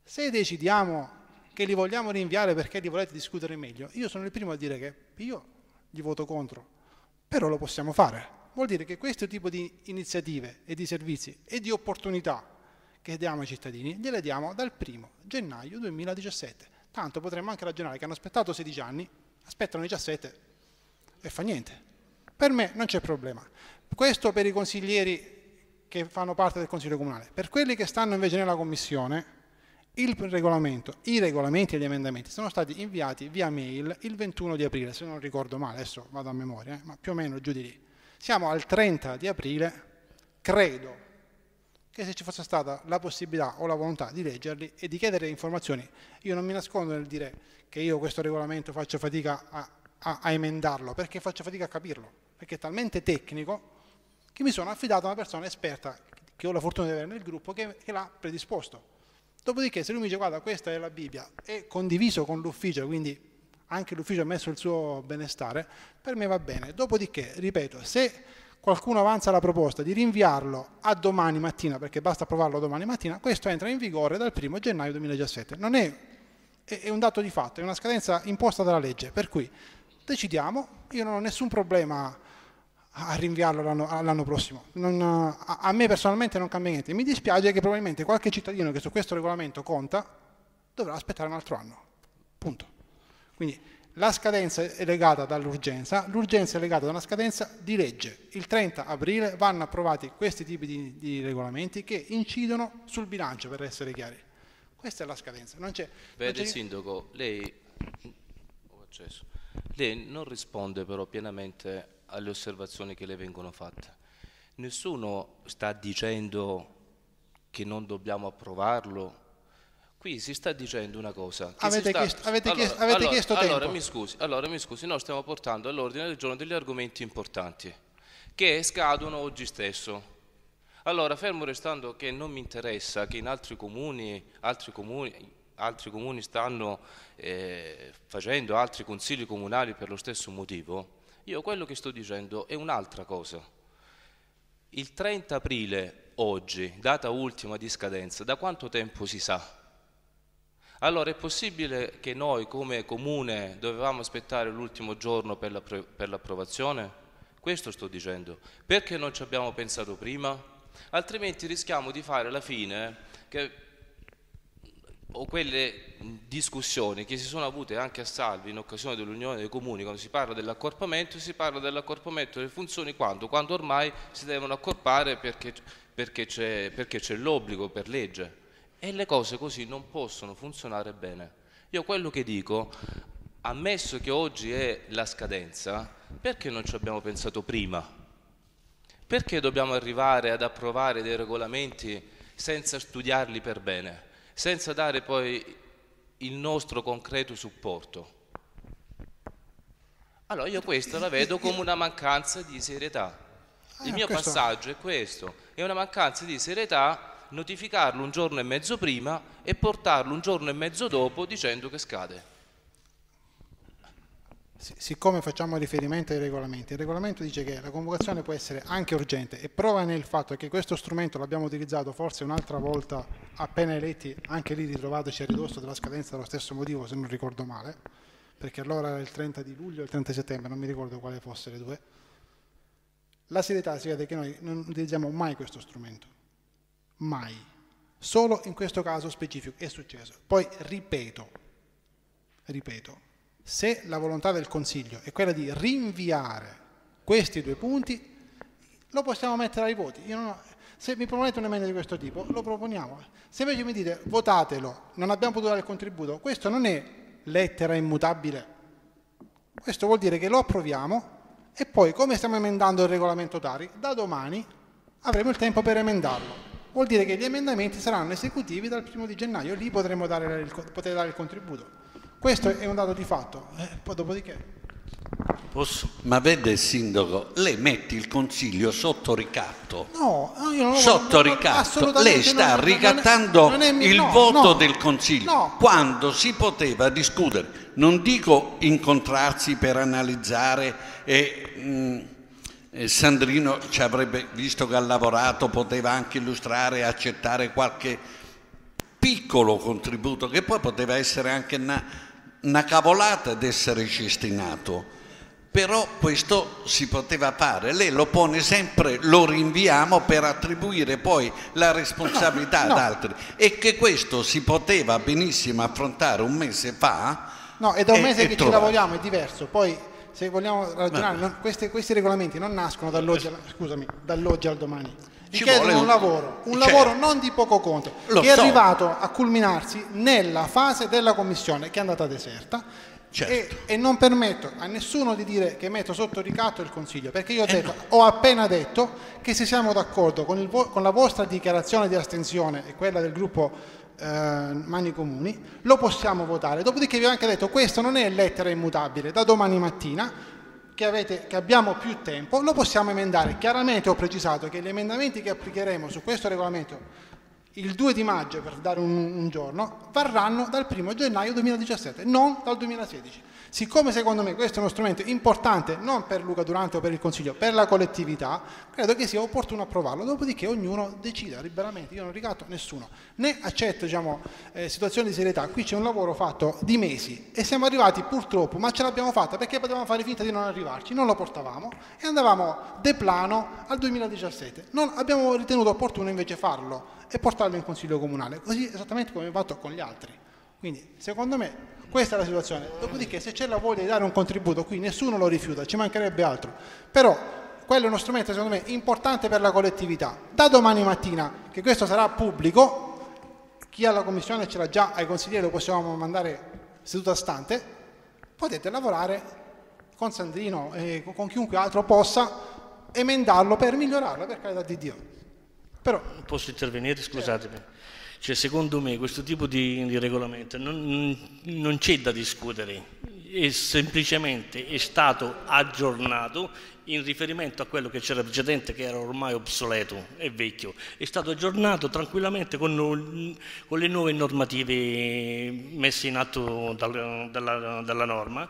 Se decidiamo che li vogliamo rinviare perché li volete discutere meglio, io sono il primo a dire che io gli voto contro, però lo possiamo fare. Vuol dire che questo tipo di iniziative e di servizi e di opportunità che diamo ai cittadini, gliele diamo dal 1 gennaio 2017. Tanto potremmo anche ragionare che hanno aspettato 16 anni, aspettano 17 e fa niente. Per me non c'è problema. Questo per i consiglieri che fanno parte del Consiglio Comunale. Per quelli che stanno invece nella Commissione, il regolamento, i regolamenti e gli emendamenti sono stati inviati via mail il 21 di aprile, se non ricordo male, adesso vado a memoria, eh, ma più o meno giù di lì. Siamo al 30 di aprile, credo che se ci fosse stata la possibilità o la volontà di leggerli e di chiedere informazioni, io non mi nascondo nel dire che io questo regolamento faccio fatica a, a, a emendarlo, perché faccio fatica a capirlo, perché è talmente tecnico che mi sono affidato a una persona esperta che ho la fortuna di avere nel gruppo che, che l'ha predisposto. Dopodiché se lui mi dice guarda questa è la Bibbia è condiviso con l'ufficio, quindi anche l'ufficio ha messo il suo benestare, per me va bene. Dopodiché, ripeto, se qualcuno avanza la proposta di rinviarlo a domani mattina, perché basta approvarlo domani mattina, questo entra in vigore dal 1 gennaio 2017. Non è, è un dato di fatto, è una scadenza imposta dalla legge, per cui decidiamo, io non ho nessun problema a rinviarlo all'anno, prossimo. Non, a, a, me personalmente non cambia niente. Mi dispiace che probabilmente qualche cittadino che su questo regolamento conta dovrà aspettare un altro anno. Punto. Quindi la scadenza è legata dall'urgenza, l'urgenza è legata da una scadenza di legge. Il 30 aprile vanno approvati questi tipi di, di regolamenti che incidono sul bilancio, per essere chiari. Questa è la scadenza. Non c'è, Vede Sindaco, lei... lei non risponde però pienamente alle osservazioni che le vengono fatte. Nessuno sta dicendo che non dobbiamo approvarlo. Qui si sta dicendo una cosa. avete, sta... chiesto, avete, allora, chiesto, avete allora, chiesto tempo. mi, scusi, allora mi scusi, noi stiamo portando all'ordine del giorno degli argomenti importanti che scadono oggi stesso. Allora, fermo restando che non mi interessa che in altri comuni, altri comuni, altri comuni stanno eh, facendo altri consigli comunali per lo stesso motivo, io quello che sto dicendo è un'altra cosa. Il 30 aprile, oggi, data ultima di scadenza, da quanto tempo si sa? Allora è possibile che noi come comune dovevamo aspettare l'ultimo giorno per, la, per l'approvazione? Questo sto dicendo. Perché non ci abbiamo pensato prima? Altrimenti rischiamo di fare alla fine che o quelle discussioni che si sono avute anche a Salvi in occasione dell'Unione dei Comuni, quando si parla dell'accorpamento, si parla dell'accorpamento delle funzioni quando? quando ormai si devono accorpare perché, perché c'è l'obbligo per legge e le cose così non possono funzionare bene. Io quello che dico, ammesso che oggi è la scadenza, perché non ci abbiamo pensato prima? Perché dobbiamo arrivare ad approvare dei regolamenti senza studiarli per bene? senza dare poi il nostro concreto supporto. Allora io questa la vedo come una mancanza di serietà. Il ah, mio passaggio è questo, è una mancanza di serietà notificarlo un giorno e mezzo prima e portarlo un giorno e mezzo dopo dicendo che scade siccome facciamo riferimento ai regolamenti, il regolamento dice che la convocazione può essere anche urgente e prova nel fatto che questo strumento l'abbiamo utilizzato forse un'altra volta appena eletti, anche lì ritrovatoci a ridosso della scadenza dello stesso motivo se non ricordo male, perché allora era il 30 di luglio e il 30 settembre, non mi ricordo quale fosse le due. La serietà si vede che noi non utilizziamo mai questo strumento, mai, solo in questo caso specifico è successo. Poi ripeto, ripeto, se la volontà del Consiglio è quella di rinviare questi due punti, lo possiamo mettere ai voti. Ho, se mi proponete un emendamento di questo tipo, lo proponiamo. Se invece mi dite votatelo, non abbiamo potuto dare il contributo, questo non è lettera immutabile. Questo vuol dire che lo approviamo e poi, come stiamo emendando il regolamento Tari, da domani avremo il tempo per emendarlo. Vuol dire che gli emendamenti saranno esecutivi dal primo di gennaio, lì potremo dare il, poter dare il contributo. Questo è un dato di fatto, eh, poi dopodiché... Posso? Ma vede il sindaco, lei mette il consiglio sotto ricatto. No, io non Sotto non, ricatto. Lei sta non, ricattando non è, è, il no, voto no, del consiglio no. quando si poteva discutere, non dico incontrarsi per analizzare e, mh, mm, e Sandrino ci avrebbe, visto che ha lavorato, poteva anche illustrare e accettare qualche piccolo contributo che poi poteva essere anche una una cavolata d'essere cestinato, però questo si poteva fare. Lei lo pone sempre, lo rinviamo per attribuire poi la responsabilità no, no. ad altri. E che questo si poteva benissimo affrontare un mese fa. No, è da un mese che trovare. ci lavoriamo, è diverso. Poi se vogliamo ragionare, non, questi, questi, regolamenti non nascono dall'oggi, scusami, dall'oggi al domani. Ci chiedono un lavoro, un certo. lavoro non di poco conto, che so. è arrivato a culminarsi nella fase della commissione che è andata deserta Certo. E, e, non permetto a nessuno di dire che metto sotto ricatto il Consiglio, perché io ho, eh, detto, no. ho appena detto che se siamo d'accordo con, con, la vostra dichiarazione di astensione e quella del gruppo eh, Mani Comuni, lo possiamo votare. Dopodiché vi ho anche detto che questa non è lettera immutabile, da domani mattina che, avete, che abbiamo più tempo, lo possiamo emendare. Chiaramente ho precisato che gli emendamenti che applicheremo su questo regolamento il 2 di maggio, per dare un, un giorno, varranno dal 1 gennaio 2017, non dal 2016. Siccome secondo me questo è uno strumento importante non per Luca Durante o per il Consiglio, per la collettività, credo che sia opportuno approvarlo, dopodiché ognuno decida liberamente, io non ricatto nessuno, né accetto diciamo, eh, situazioni di serietà, qui c'è un lavoro fatto di mesi e siamo arrivati purtroppo, ma ce l'abbiamo fatta perché potevamo fare finta di non arrivarci, non lo portavamo e andavamo de plano al 2017, non abbiamo ritenuto opportuno invece farlo e portarlo in Consiglio Comunale, così esattamente come abbiamo fatto con gli altri. Quindi secondo me questa è la situazione. Dopodiché se c'è la voglia di dare un contributo qui nessuno lo rifiuta, ci mancherebbe altro. Però quello è uno strumento secondo me importante per la collettività. Da domani mattina, che questo sarà pubblico, chi alla commissione ce l'ha già, ai consiglieri lo possiamo mandare seduta stante, potete lavorare con Sandrino e con chiunque altro possa emendarlo per migliorarlo, per carità di Dio. Però, Posso intervenire? Scusatemi. Cioè, secondo me questo tipo di, di regolamento non, non c'è da discutere, è semplicemente è stato aggiornato in riferimento a quello che c'era precedente che era ormai obsoleto e vecchio, è stato aggiornato tranquillamente con, con le nuove normative messe in atto dal, dalla, dalla norma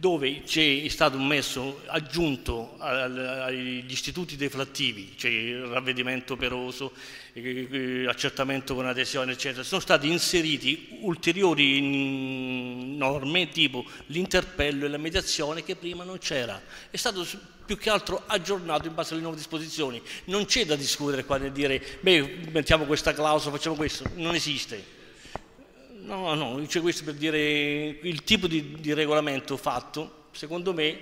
dove c'è stato messo, aggiunto agli istituti deflattivi, cioè il ravvedimento operoso, accertamento con adesione, eccetera, sono stati inseriti ulteriori norme tipo l'interpello e la mediazione che prima non c'era. È stato più che altro aggiornato in base alle nuove disposizioni. Non c'è da discutere qua nel dire, beh, mettiamo questa clausola, facciamo questo, non esiste. No, no, c'è questo per dire il tipo di, di regolamento fatto, secondo me,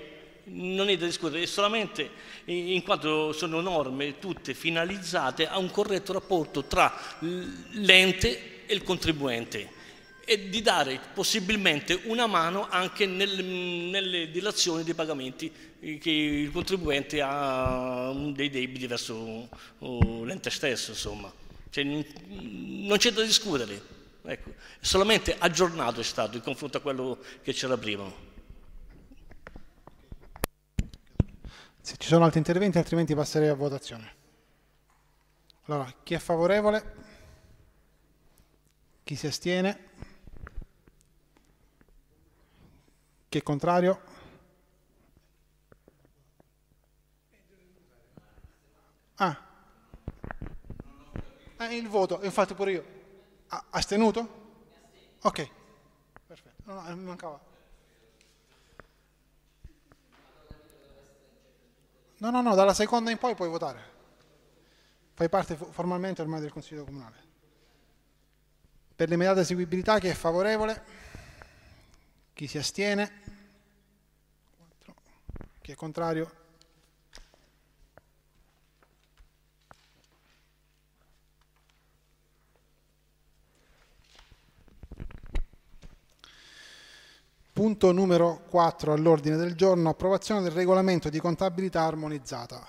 non è da discutere, è solamente in quanto sono norme tutte finalizzate a un corretto rapporto tra l'ente e il contribuente e di dare possibilmente una mano anche nel, nelle dilazioni dei pagamenti che il contribuente ha mm, dei debiti verso uh, l'ente stesso, insomma. Cioè, non c'è da discutere, ecco. solamente aggiornato è stato in confronto a quello che c'era prima. Se ci sono altri interventi, altrimenti passerei a votazione. Allora, chi è favorevole? Chi si astiene? Chi è contrario? Ah. Eh, il voto, infatti pure io. Ah, astenuto? Ok, perfetto. No, no, eh, mancava. No, no, no, dalla seconda in poi puoi votare. Fai parte formalmente ormai del Consiglio Comunale. Per l'immediata eseguibilità chi è favorevole, chi si astiene, chi è contrario, Punto numero 4 all'ordine del giorno, approvazione del regolamento di contabilità armonizzata.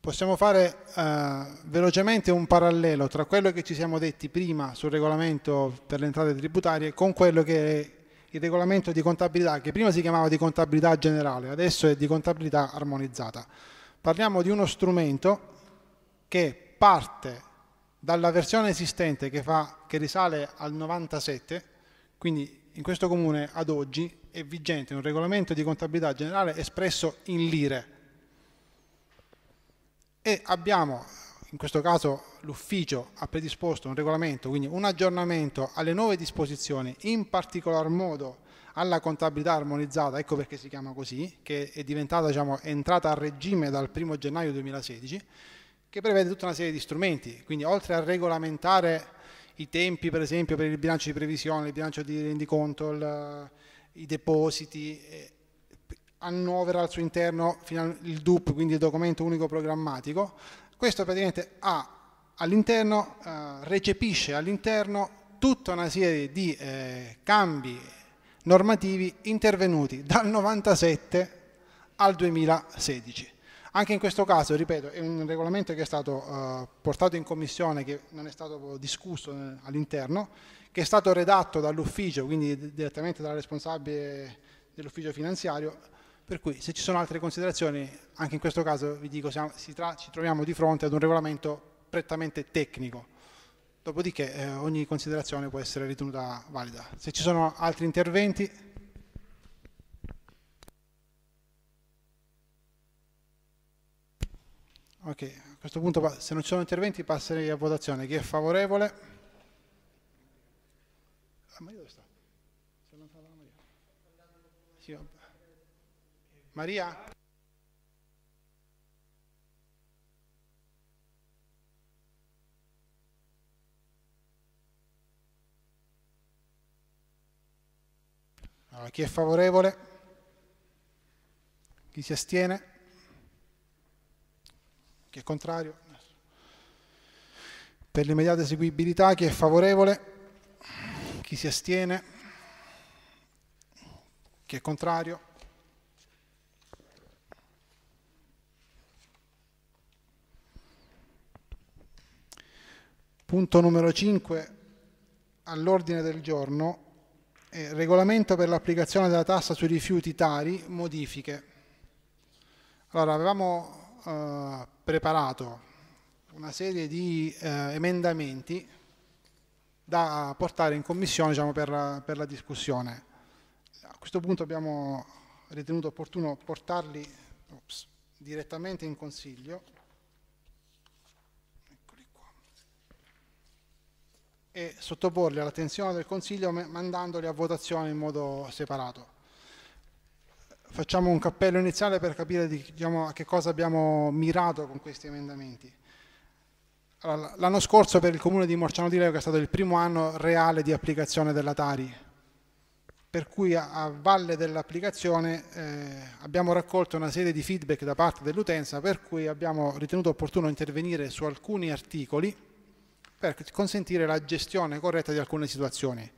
Possiamo fare eh, velocemente un parallelo tra quello che ci siamo detti prima sul regolamento per le entrate tributarie con quello che è il regolamento di contabilità, che prima si chiamava di contabilità generale, adesso è di contabilità armonizzata. Parliamo di uno strumento che parte dalla versione esistente che, fa, che risale al 97, quindi in questo comune ad oggi è vigente un regolamento di contabilità generale espresso in lire e abbiamo in questo caso l'ufficio ha predisposto un regolamento, quindi un aggiornamento alle nuove disposizioni, in particolar modo alla contabilità armonizzata, ecco perché si chiama così, che è diventata diciamo, entrata a regime dal 1 gennaio 2016, che prevede tutta una serie di strumenti, quindi oltre a regolamentare i tempi per esempio per il bilancio di previsione, il bilancio di rendiconto, il, i depositi, eh, annovera al suo interno il DUP, quindi il documento unico programmatico, questo praticamente all'interno, eh, recepisce all'interno tutta una serie di eh, cambi normativi intervenuti dal 97 al 2016. Anche in questo caso, ripeto, è un regolamento che è stato eh, portato in commissione, che non è stato discusso eh, all'interno, che è stato redatto dall'ufficio, quindi direttamente dalla responsabile dell'ufficio finanziario, per cui se ci sono altre considerazioni, anche in questo caso vi dico, siamo, ci troviamo di fronte ad un regolamento prettamente tecnico. Dopodiché eh, ogni considerazione può essere ritenuta valida. Se ci sono altri interventi... Ok, a questo punto se non ci sono interventi passerei a votazione. Chi è favorevole? Ah, Maria dove sta? Si è allontanata Maria. Sì, Maria? Allora, chi è favorevole? Chi si astiene? Chi è contrario? Per l'immediata eseguibilità, chi è favorevole? Chi si astiene? Chi è contrario? Punto numero 5 all'ordine del giorno eh, regolamento per l'applicazione della tassa sui rifiuti Tari, modifiche. Allora, avevamo eh, preparato una serie di eh, emendamenti da portare in commissione diciamo, per, per, la discussione. A questo punto abbiamo ritenuto opportuno portarli ops, direttamente in consiglio e sottoporli all'attenzione del consiglio mandandoli a votazione in modo separato facciamo un cappello iniziale per capire di, diciamo, a che cosa abbiamo mirato con questi emendamenti. L'anno scorso per il comune di Morciano di Leo che è stato il primo anno reale di applicazione della Tari, per cui a, a valle dell'applicazione eh, abbiamo raccolto una serie di feedback da parte dell'utenza per cui abbiamo ritenuto opportuno intervenire su alcuni articoli per consentire la gestione corretta di alcune situazioni.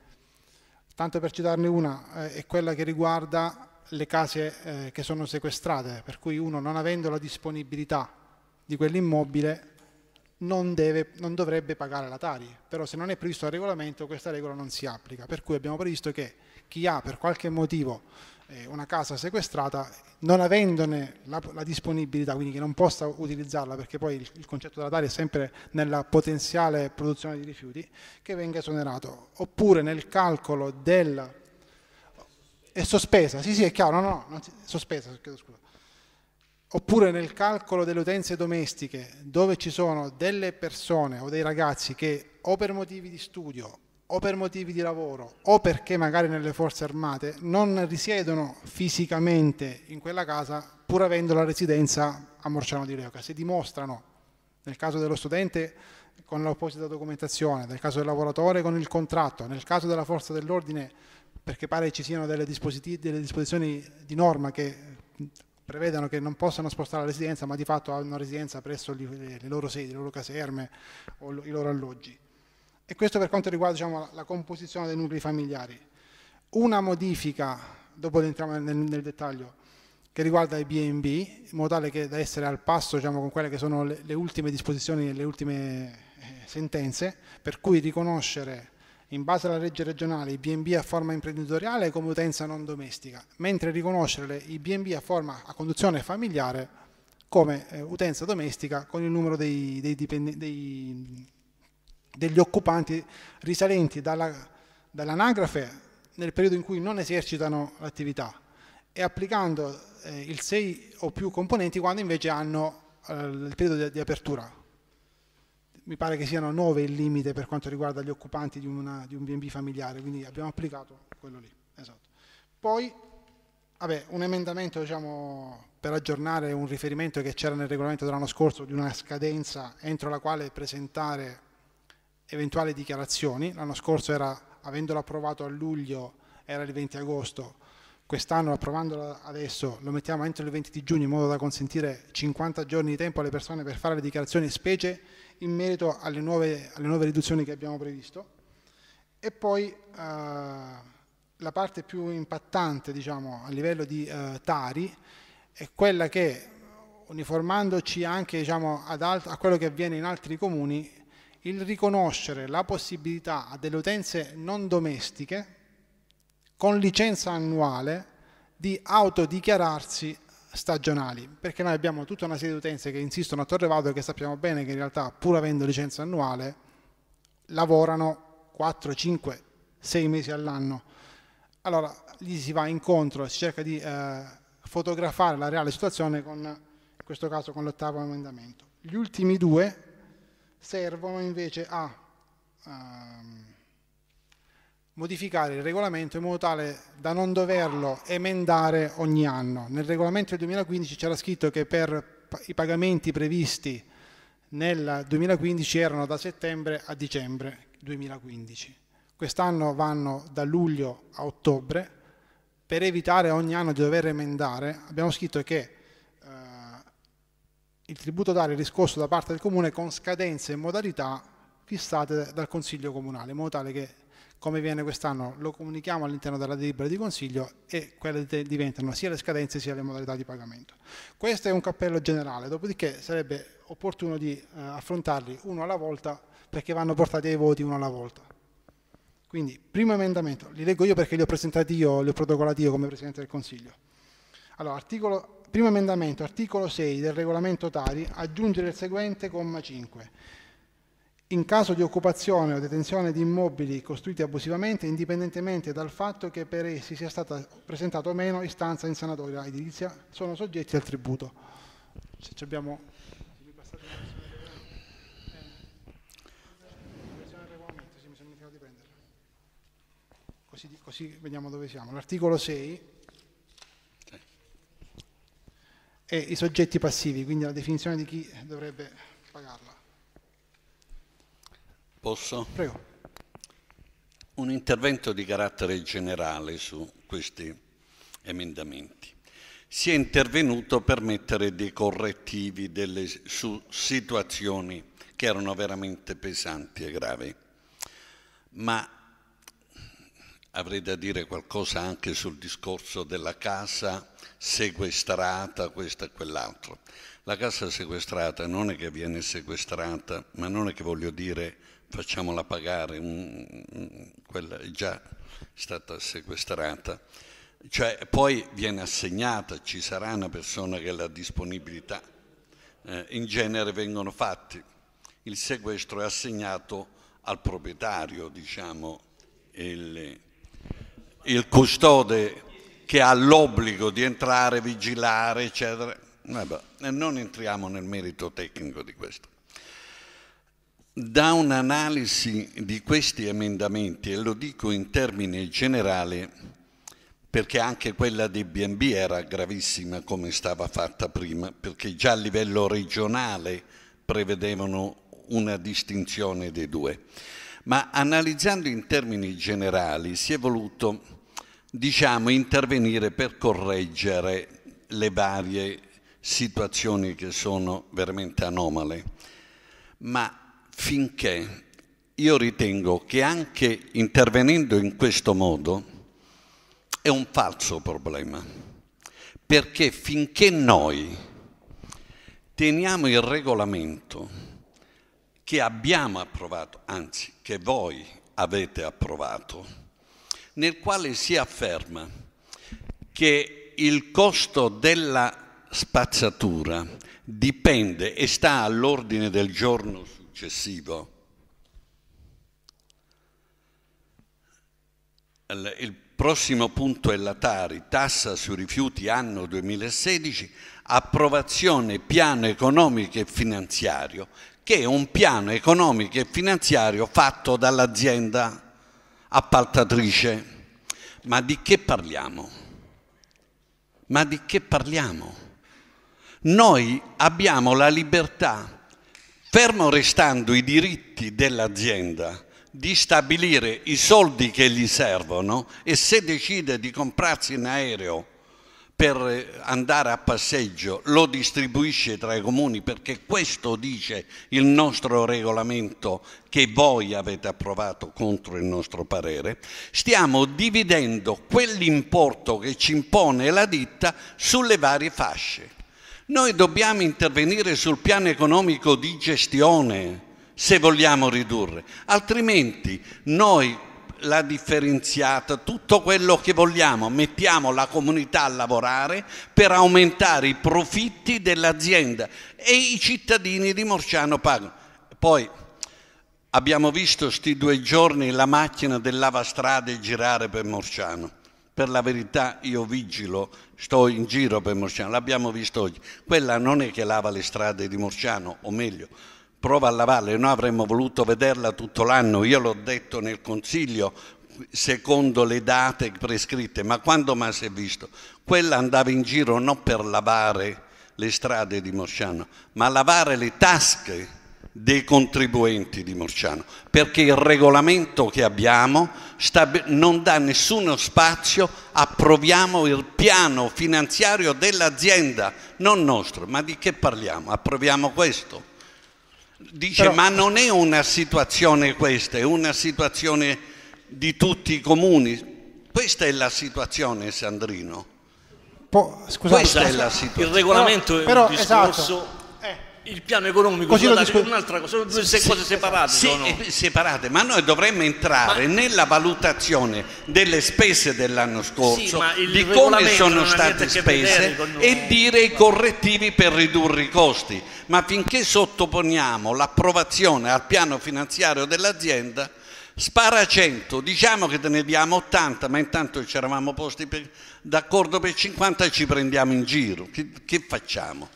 Tanto per citarne una eh, è quella che riguarda le case eh, che sono sequestrate, per cui uno non avendo la disponibilità di quell'immobile non, deve, non dovrebbe pagare la Tari, però se non è previsto dal regolamento questa regola non si applica, per cui abbiamo previsto che chi ha per qualche motivo eh, una casa sequestrata, non avendone la, la, disponibilità, quindi che non possa utilizzarla, perché poi il, il concetto della Tari è sempre nella potenziale produzione di rifiuti, che venga esonerato, oppure nel calcolo del è sospesa, sì sì è chiaro, no, no, no sospesa, scusa. Oppure nel calcolo delle utenze domestiche, dove ci sono delle persone o dei ragazzi che o per motivi di studio o per motivi di lavoro o perché magari nelle forze armate non risiedono fisicamente in quella casa pur avendo la residenza a Morciano di Reoca. Se dimostrano, nel caso dello studente con l'opposita documentazione, nel caso del lavoratore con il contratto, nel caso della forza dell'ordine perché pare ci siano delle, delle disposizioni di norma che prevedano che non possano spostare la residenza, ma di fatto hanno residenza presso le loro sedi, le loro caserme o i loro alloggi. E questo per quanto riguarda diciamo, la composizione dei nuclei familiari. Una modifica, dopo entriamo nel, nel dettaglio, che riguarda i BNB, in modo tale che da essere al passo diciamo, con quelle che sono le, le ultime disposizioni e le ultime eh, sentenze, per cui riconoscere in base alla legge regionale, i BNB a forma imprenditoriale come utenza non domestica, mentre riconoscere i BNB a forma a conduzione familiare come eh, utenza domestica con il numero dei, dei dipende, dei, degli occupanti risalenti dall'anagrafe nel periodo in cui non esercitano l'attività e applicando eh, il 6 o più componenti quando invece hanno eh, il periodo di, di apertura, mi pare che siano 9 il limite per quanto riguarda gli occupanti di, una, di un B&B familiare, quindi abbiamo applicato quello lì. Esatto. Poi, vabbè, un emendamento diciamo, per aggiornare un riferimento che c'era nel regolamento dell'anno scorso di una scadenza entro la quale presentare eventuali dichiarazioni. L'anno scorso, era, avendolo approvato a luglio, era il 20 agosto, quest'anno approvandolo adesso lo mettiamo entro il 20 di giugno in modo da consentire 50 giorni di tempo alle persone per fare le dichiarazioni specie in merito alle nuove, alle nuove riduzioni che abbiamo previsto. E poi eh, la parte più impattante diciamo, a livello di eh, Tari è quella che uniformandoci anche diciamo, a quello che avviene in altri comuni, il riconoscere la possibilità a delle utenze non domestiche con licenza annuale di autodichiararsi stagionali, perché noi abbiamo tutta una serie di utenze che insistono a Torre Vado e che sappiamo bene che in realtà, pur avendo licenza annuale, lavorano 4, 5, 6 mesi all'anno. Allora lì si va incontro, si cerca di eh, fotografare la reale situazione con, in questo caso con l'ottavo emendamento. Gli ultimi due servono invece a... Um, modificare il regolamento in modo tale da non doverlo emendare ogni anno. Nel regolamento del 2015 c'era scritto che per i pagamenti previsti nel 2015 erano da settembre a dicembre 2015. Quest'anno vanno da luglio a ottobre. Per evitare ogni anno di dover emendare abbiamo scritto che eh, il tributo dare riscosso da parte del comune con scadenze e modalità fissate dal Consiglio Comunale, in modo tale che come viene quest'anno lo comunichiamo all'interno della delibera di consiglio e quelle diventano sia le scadenze sia le modalità di pagamento. Questo è un cappello generale, dopodiché sarebbe opportuno di eh, affrontarli uno alla volta perché vanno portati ai voti uno alla volta. Quindi, primo emendamento, li leggo io perché li ho presentati io, li ho protocollati io come Presidente del Consiglio. Allora, articolo, primo emendamento, articolo 6 del regolamento Tari, aggiungere il seguente comma 5 in caso di occupazione o detenzione di immobili costruiti abusivamente, indipendentemente dal fatto che per essi sia stata presentata o meno istanza in sanatoria edilizia, sono soggetti al tributo. Se ci abbiamo... Così, così vediamo dove siamo. L'articolo 6 è i soggetti passivi, quindi la definizione di chi dovrebbe pagarla. Posso? Prego. Un intervento di carattere generale su questi emendamenti. Si è intervenuto per mettere dei correttivi delle, su situazioni che erano veramente pesanti e gravi, ma avrei da dire qualcosa anche sul discorso della casa sequestrata, questa e quell'altro. La casa sequestrata non è che viene sequestrata, ma non è che voglio dire facciamola pagare, un, un, quella è già stata sequestrata. Cioè, poi viene assegnata, ci sarà una persona che ha la disponibilità. Eh, in genere vengono fatti. Il sequestro è assegnato al proprietario, diciamo, il, il custode che ha l'obbligo di entrare, vigilare, eccetera. Vabbè, non entriamo nel merito tecnico di questo. Da un'analisi di questi emendamenti, e lo dico in termini generali, perché anche quella di BNB era gravissima come stava fatta prima, perché già a livello regionale prevedevano una distinzione dei due. Ma analizzando in termini generali si è voluto diciamo, intervenire per correggere le varie situazioni che sono veramente anomale. Ma finché io ritengo che anche intervenendo in questo modo è un falso problema, perché finché noi teniamo il regolamento che abbiamo approvato, anzi che voi avete approvato, nel quale si afferma che il costo della spazzatura dipende e sta all'ordine del giorno successivo. Il prossimo punto è la Tari, tassa sui rifiuti anno 2016, approvazione piano economico e finanziario, che è un piano economico e finanziario fatto dall'azienda appaltatrice. Ma di che parliamo? Ma di che parliamo? Noi abbiamo la libertà fermo restando i diritti dell'azienda di stabilire i soldi che gli servono e se decide di comprarsi un aereo per andare a passeggio lo distribuisce tra i comuni perché questo dice il nostro regolamento che voi avete approvato contro il nostro parere, stiamo dividendo quell'importo che ci impone la ditta sulle varie fasce. Noi dobbiamo intervenire sul piano economico di gestione se vogliamo ridurre, altrimenti noi la differenziata, tutto quello che vogliamo, mettiamo la comunità a lavorare per aumentare i profitti dell'azienda e i cittadini di Morciano pagano. Poi abbiamo visto sti due giorni la macchina del lavastrade girare per Morciano per la verità io vigilo, sto in giro per Morciano, l'abbiamo visto oggi, quella non è che lava le strade di Morciano, o meglio, prova a lavarle, noi avremmo voluto vederla tutto l'anno, io l'ho detto nel Consiglio, secondo le date prescritte, ma quando mai si è visto? Quella andava in giro non per lavare le strade di Morciano, ma lavare le tasche dei contribuenti di Murciano, perché il regolamento che abbiamo non dà nessuno spazio, approviamo il piano finanziario dell'azienda, non nostro, ma di che parliamo? Approviamo questo. Dice Però... ma non è una situazione questa, è una situazione di tutti i comuni. Questa è la situazione Sandrino. Po, scusate, Questa è la situazione. Il regolamento però, è un discorso esatto il piano economico Così guardate, un'altra cosa, sono due se- cose separate. Sì, sono. Eh, separate, ma noi dovremmo entrare ma... nella valutazione delle spese dell'anno scorso, sì, di come sono state spese e dire i correttivi per ridurre i costi. Ma finché sottoponiamo l'approvazione al piano finanziario dell'azienda, spara 100, diciamo che te ne diamo 80, ma intanto ci eravamo posti per, d'accordo per 50 e ci prendiamo in giro. che, che facciamo?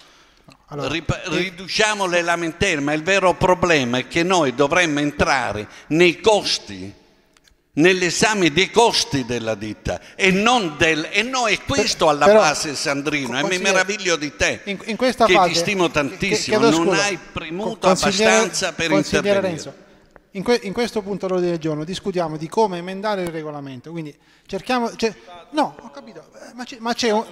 Allora, Rip- eh, riduciamo le lamentele, ma il vero problema è che noi dovremmo entrare nei costi, nell'esame dei costi della ditta e non del... E no, è questo alla però, base Sandrino, e eh, mi meraviglio di te, in, in che fase, ti stimo tantissimo, che, che non scusa, hai premuto abbastanza per intervenire. Renzo in, que in, questo punto all'ordine del giorno discutiamo di come emendare il regolamento, quindi cerchiamo... no, ho capito, eh, ma c'è un,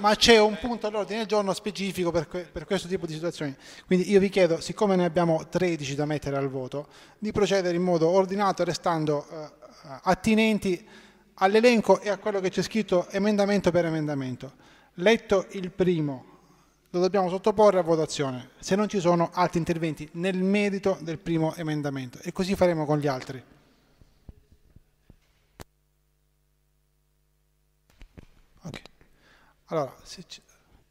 un, punto all'ordine del giorno specifico per, que per, questo tipo di situazioni. Quindi io vi chiedo, siccome ne abbiamo 13 da mettere al voto, di procedere in modo ordinato restando eh, attinenti all'elenco e a quello che c'è scritto emendamento per emendamento. Letto il primo, lo dobbiamo sottoporre a votazione se non ci sono altri interventi nel merito del primo emendamento e così faremo con gli altri. Okay. Allora, ci...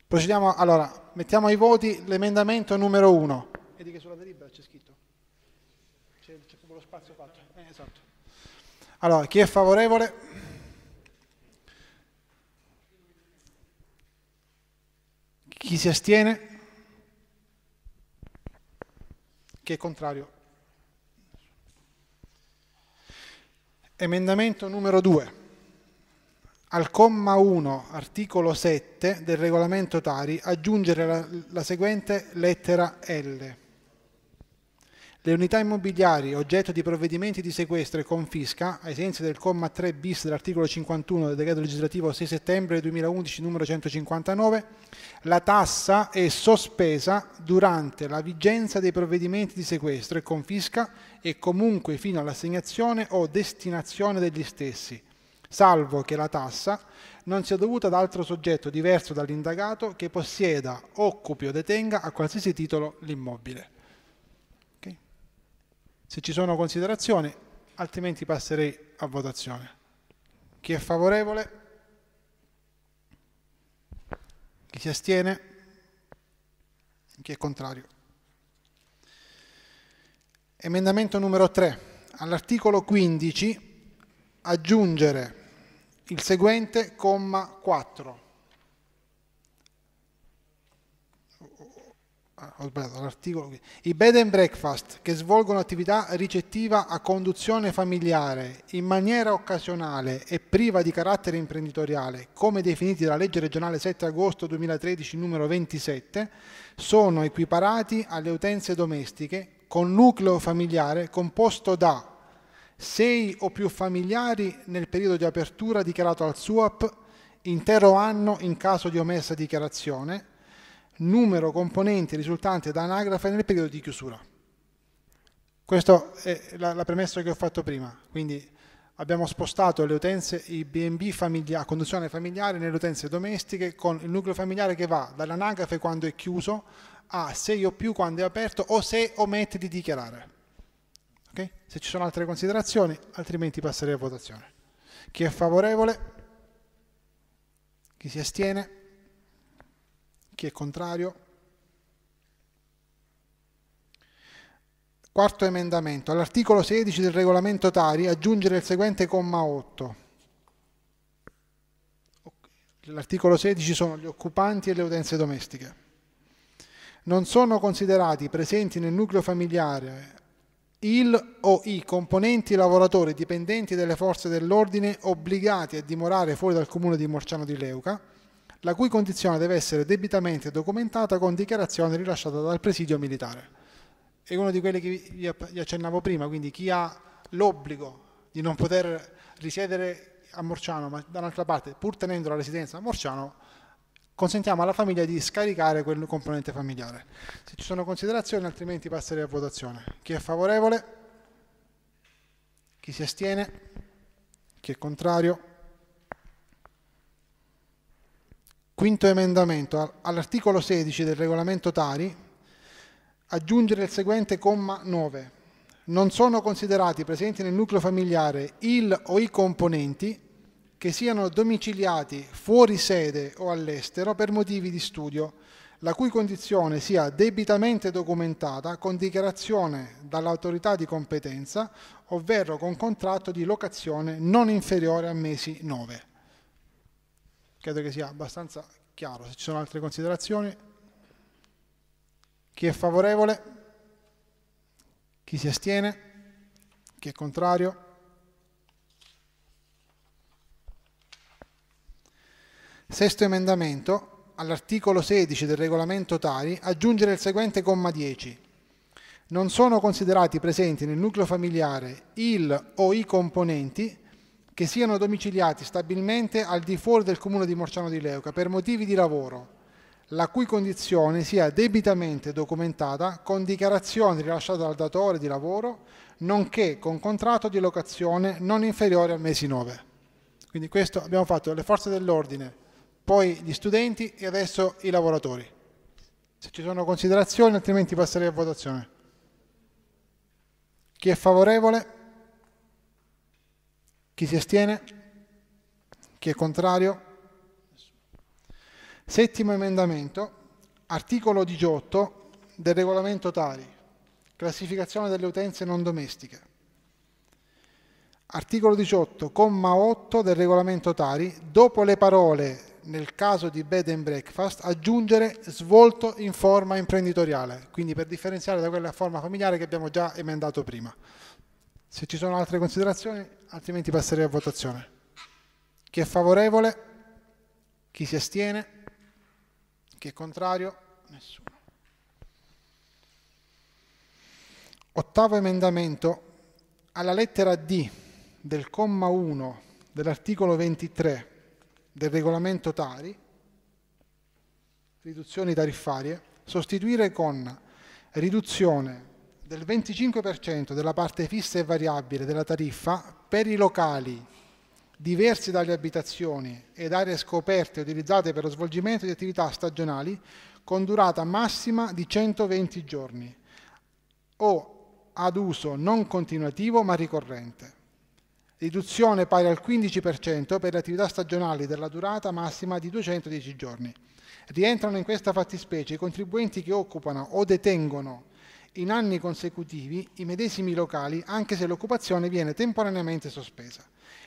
procediamo, allora, mettiamo ai voti l'emendamento numero 1. Vedi che sulla delibera c'è scritto? C'è proprio lo spazio fatto. Eh, esatto. Allora, chi è favorevole? Chi si astiene? Chi è contrario? Emendamento numero 2. Al comma 1, articolo 7 del regolamento Tari, aggiungere la, la seguente lettera L. Le unità immobiliari oggetto di provvedimenti di sequestro e confisca, ai sensi del comma 3 bis dell'articolo 51 del decreto legislativo 6 settembre 2011 numero 159, la tassa è sospesa durante la vigenza dei provvedimenti di sequestro e confisca e comunque fino all'assegnazione o destinazione degli stessi, salvo che la tassa non sia dovuta ad altro soggetto diverso dall'indagato che possieda, occupi o detenga a qualsiasi titolo l'immobile se ci sono considerazioni, altrimenti passerei a votazione. Chi è favorevole? Chi si astiene? Chi è contrario? Emendamento numero 3. All'articolo 15 aggiungere il seguente comma 4. Ah, ho sbagliato l'articolo qui. I bed and breakfast che svolgono attività ricettiva a conduzione familiare in maniera occasionale e priva di carattere imprenditoriale, come definiti dalla legge regionale 7 agosto 2013 numero 27, sono equiparati alle utenze domestiche con nucleo familiare composto da 6 o più familiari nel periodo di apertura dichiarato al SUAP, intero anno in caso di omessa dichiarazione, numero componenti risultante da anagrafe nel periodo di chiusura. Questa è la, la premessa che ho fatto prima, quindi abbiamo spostato le utenze, i BNB a conduzione familiare nelle utenze domestiche con il nucleo familiare che va dall'anagrafe quando è chiuso a 6 o più quando è aperto o se omette di dichiarare. Okay? Se ci sono altre considerazioni, altrimenti passerei a votazione. Chi è favorevole? Chi si astiene? Chi è contrario? Quarto emendamento. All'articolo 16 del regolamento Tari aggiungere il seguente comma 8. L'articolo 16 sono gli occupanti e le utenze domestiche. Non sono considerati presenti nel nucleo familiare il o i componenti lavoratori dipendenti delle forze dell'ordine obbligati a dimorare fuori dal comune di Morciano di Leuca la cui condizione deve essere debitamente documentata con dichiarazione rilasciata dal presidio militare. È uno di quelli che vi accennavo prima, quindi chi ha l'obbligo di non poter risiedere a Morciano, ma dall'altra parte, pur tenendo la residenza a Morciano, consentiamo alla famiglia di scaricare quel componente familiare. Se ci sono considerazioni, altrimenti passerei a votazione. Chi è favorevole? Chi si astiene? Chi è contrario? Quinto emendamento. All'articolo 16 del regolamento Tari aggiungere il seguente comma 9. Non sono considerati presenti nel nucleo familiare il o i componenti che siano domiciliati fuori sede o all'estero per motivi di studio, la cui condizione sia debitamente documentata con dichiarazione dall'autorità di competenza, ovvero con contratto di locazione non inferiore a mesi 9 credo che sia abbastanza chiaro. Se ci sono altre considerazioni, chi è favorevole? Chi si astiene? Chi è contrario? Sesto emendamento, all'articolo 16 del regolamento Tari, aggiungere il seguente comma 10. Non sono considerati presenti nel nucleo familiare il o i componenti che siano domiciliati stabilmente al di fuori del comune di Morciano di Leuca per motivi di lavoro, la cui condizione sia debitamente documentata con dichiarazione rilasciata dal datore di lavoro, nonché con contratto di locazione non inferiore al mese 9. Quindi questo abbiamo fatto le forze dell'ordine, poi gli studenti e adesso i lavoratori. Se ci sono considerazioni altrimenti passerei a votazione. Chi è favorevole? Chi si astiene? Chi è contrario? Settimo emendamento, articolo 18 del regolamento Tari, classificazione delle utenze non domestiche. Articolo 18, comma 8 del regolamento Tari, dopo le parole nel caso di bed and breakfast aggiungere svolto in forma imprenditoriale, quindi per differenziare da quella forma familiare che abbiamo già emendato prima. Se ci sono altre considerazioni, altrimenti passerei a votazione. Chi è favorevole? Chi si astiene? Chi è contrario? Nessuno. Ottavo emendamento. Alla lettera D del comma 1 dell'articolo 23 del regolamento Tari, riduzioni tariffarie, sostituire con riduzione del 25% della parte fissa e variabile della tariffa per i locali diversi dalle abitazioni ed aree scoperte utilizzate per lo svolgimento di attività stagionali con durata massima di 120 giorni o ad uso non continuativo ma ricorrente. Riduzione pari al 15% per le attività stagionali della durata massima di 210 giorni. Rientrano in questa fattispecie i contribuenti che occupano o detengono in anni consecutivi i medesimi locali anche se l'occupazione viene temporaneamente sospesa.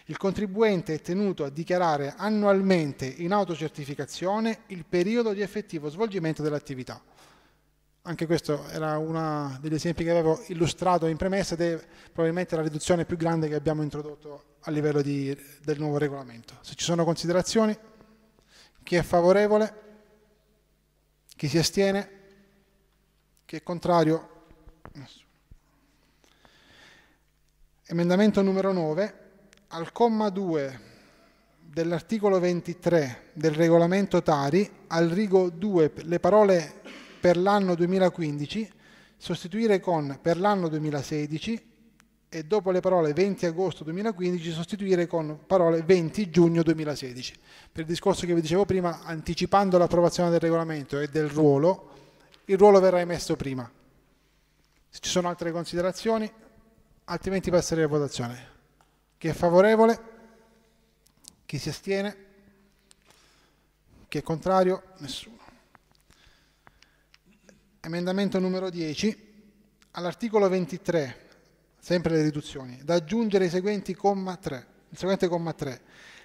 Il contribuente è tenuto a dichiarare annualmente in autocertificazione il periodo di effettivo svolgimento dell'attività. Anche questo era uno degli esempi che avevo illustrato in premessa ed è probabilmente la riduzione più grande che abbiamo introdotto a livello di, del nuovo regolamento. Se ci sono considerazioni, chi è favorevole, chi si astiene, chi è contrario, Emendamento numero 9. Al comma 2 dell'articolo 23 del regolamento Tari, al rigo 2 le parole per l'anno 2015 sostituire con per l'anno 2016 e dopo le parole 20 agosto 2015 sostituire con parole 20 giugno 2016. Per il discorso che vi dicevo prima, anticipando l'approvazione del regolamento e del ruolo, il ruolo verrà emesso prima. Se ci sono altre considerazioni, altrimenti passerei a votazione. Chi è favorevole? Chi si astiene? Chi è contrario? Nessuno. Emendamento numero 10. All'articolo 23, sempre le riduzioni, da aggiungere i seguenti comma 3. Il seguente comma 3.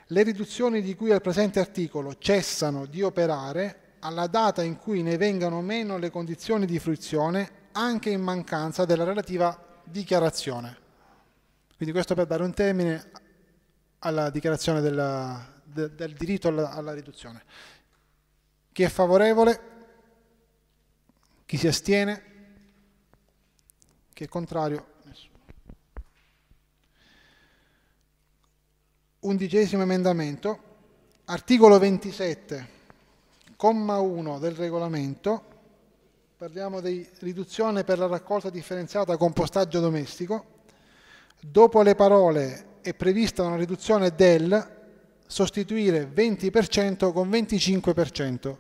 Le riduzioni di cui al presente articolo cessano di operare alla data in cui ne vengano meno le condizioni di fruizione anche in mancanza della relativa dichiarazione. Quindi questo per dare un termine alla dichiarazione della, de, del diritto alla, alla riduzione. Chi è favorevole? Chi si astiene? Chi è contrario? Nessuno. Undicesimo emendamento, articolo 27, comma 1 del regolamento parliamo di riduzione per la raccolta differenziata compostaggio domestico, dopo le parole è prevista una riduzione del sostituire 20% con 25%.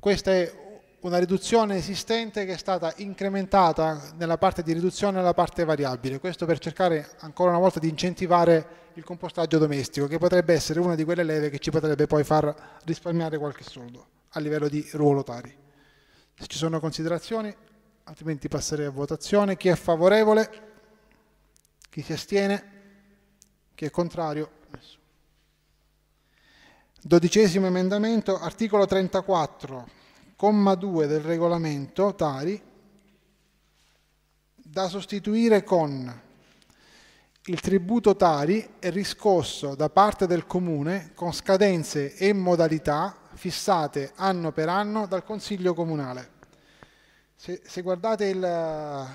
Questa è una riduzione esistente che è stata incrementata nella parte di riduzione alla parte variabile, questo per cercare ancora una volta di incentivare il compostaggio domestico, che potrebbe essere una di quelle leve che ci potrebbe poi far risparmiare qualche soldo a livello di ruolo tari. Se ci sono considerazioni, altrimenti passerei a votazione. Chi è favorevole? Chi si astiene? Chi è contrario? Nessuno. Dodicesimo emendamento, articolo 34, comma 2 del regolamento Tari, da sostituire con il tributo Tari è riscosso da parte del Comune con scadenze e modalità fissate anno per anno dal Consiglio Comunale. Se, se guardate il,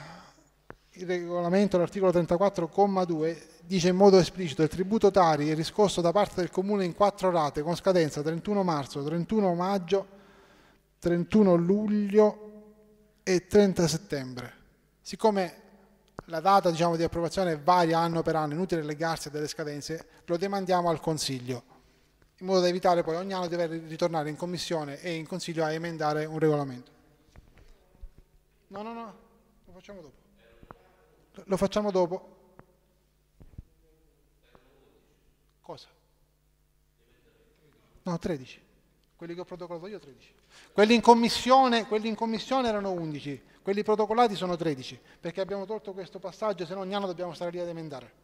il regolamento, l'articolo 34,2 dice in modo esplicito il tributo Tari è riscosso da parte del Comune in quattro rate con scadenza 31 marzo, 31 maggio, 31 luglio e 30 settembre. Siccome la data diciamo, di approvazione varia anno per anno, inutile legarsi a delle scadenze, lo demandiamo al Consiglio in modo da evitare poi ogni anno di dover ritornare in commissione e in consiglio a emendare un regolamento. No, no, no, lo facciamo dopo. Lo facciamo dopo. Cosa? No, 13. Quelli che ho protocollato io 13. Quelli in commissione, quelli in commissione erano 11, quelli protocollati sono 13, perché abbiamo tolto questo passaggio, se no ogni anno dobbiamo stare lì ad emendare.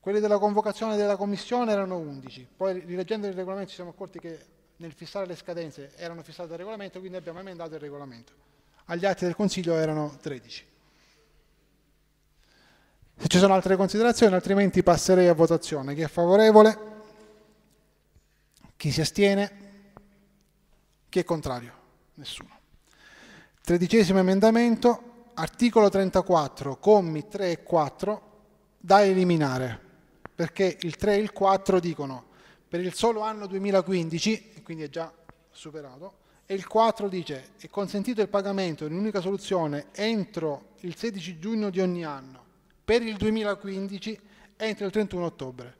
Quelli della convocazione della commissione erano 11, poi rileggendo il regolamento ci siamo accorti che nel fissare le scadenze erano fissate dal regolamento, quindi abbiamo emendato il regolamento. Agli atti del Consiglio erano 13. Se ci sono altre considerazioni, altrimenti passerei a votazione. Chi è favorevole? Chi si astiene? Chi è contrario? Nessuno. Tredicesimo emendamento, articolo 34, commi 3 e 4, da eliminare perché il 3 e il 4 dicono per il solo anno 2015, e quindi è già superato, e il 4 dice è consentito il pagamento in un'unica soluzione entro il 16 giugno di ogni anno, per il 2015 entro il 31 ottobre.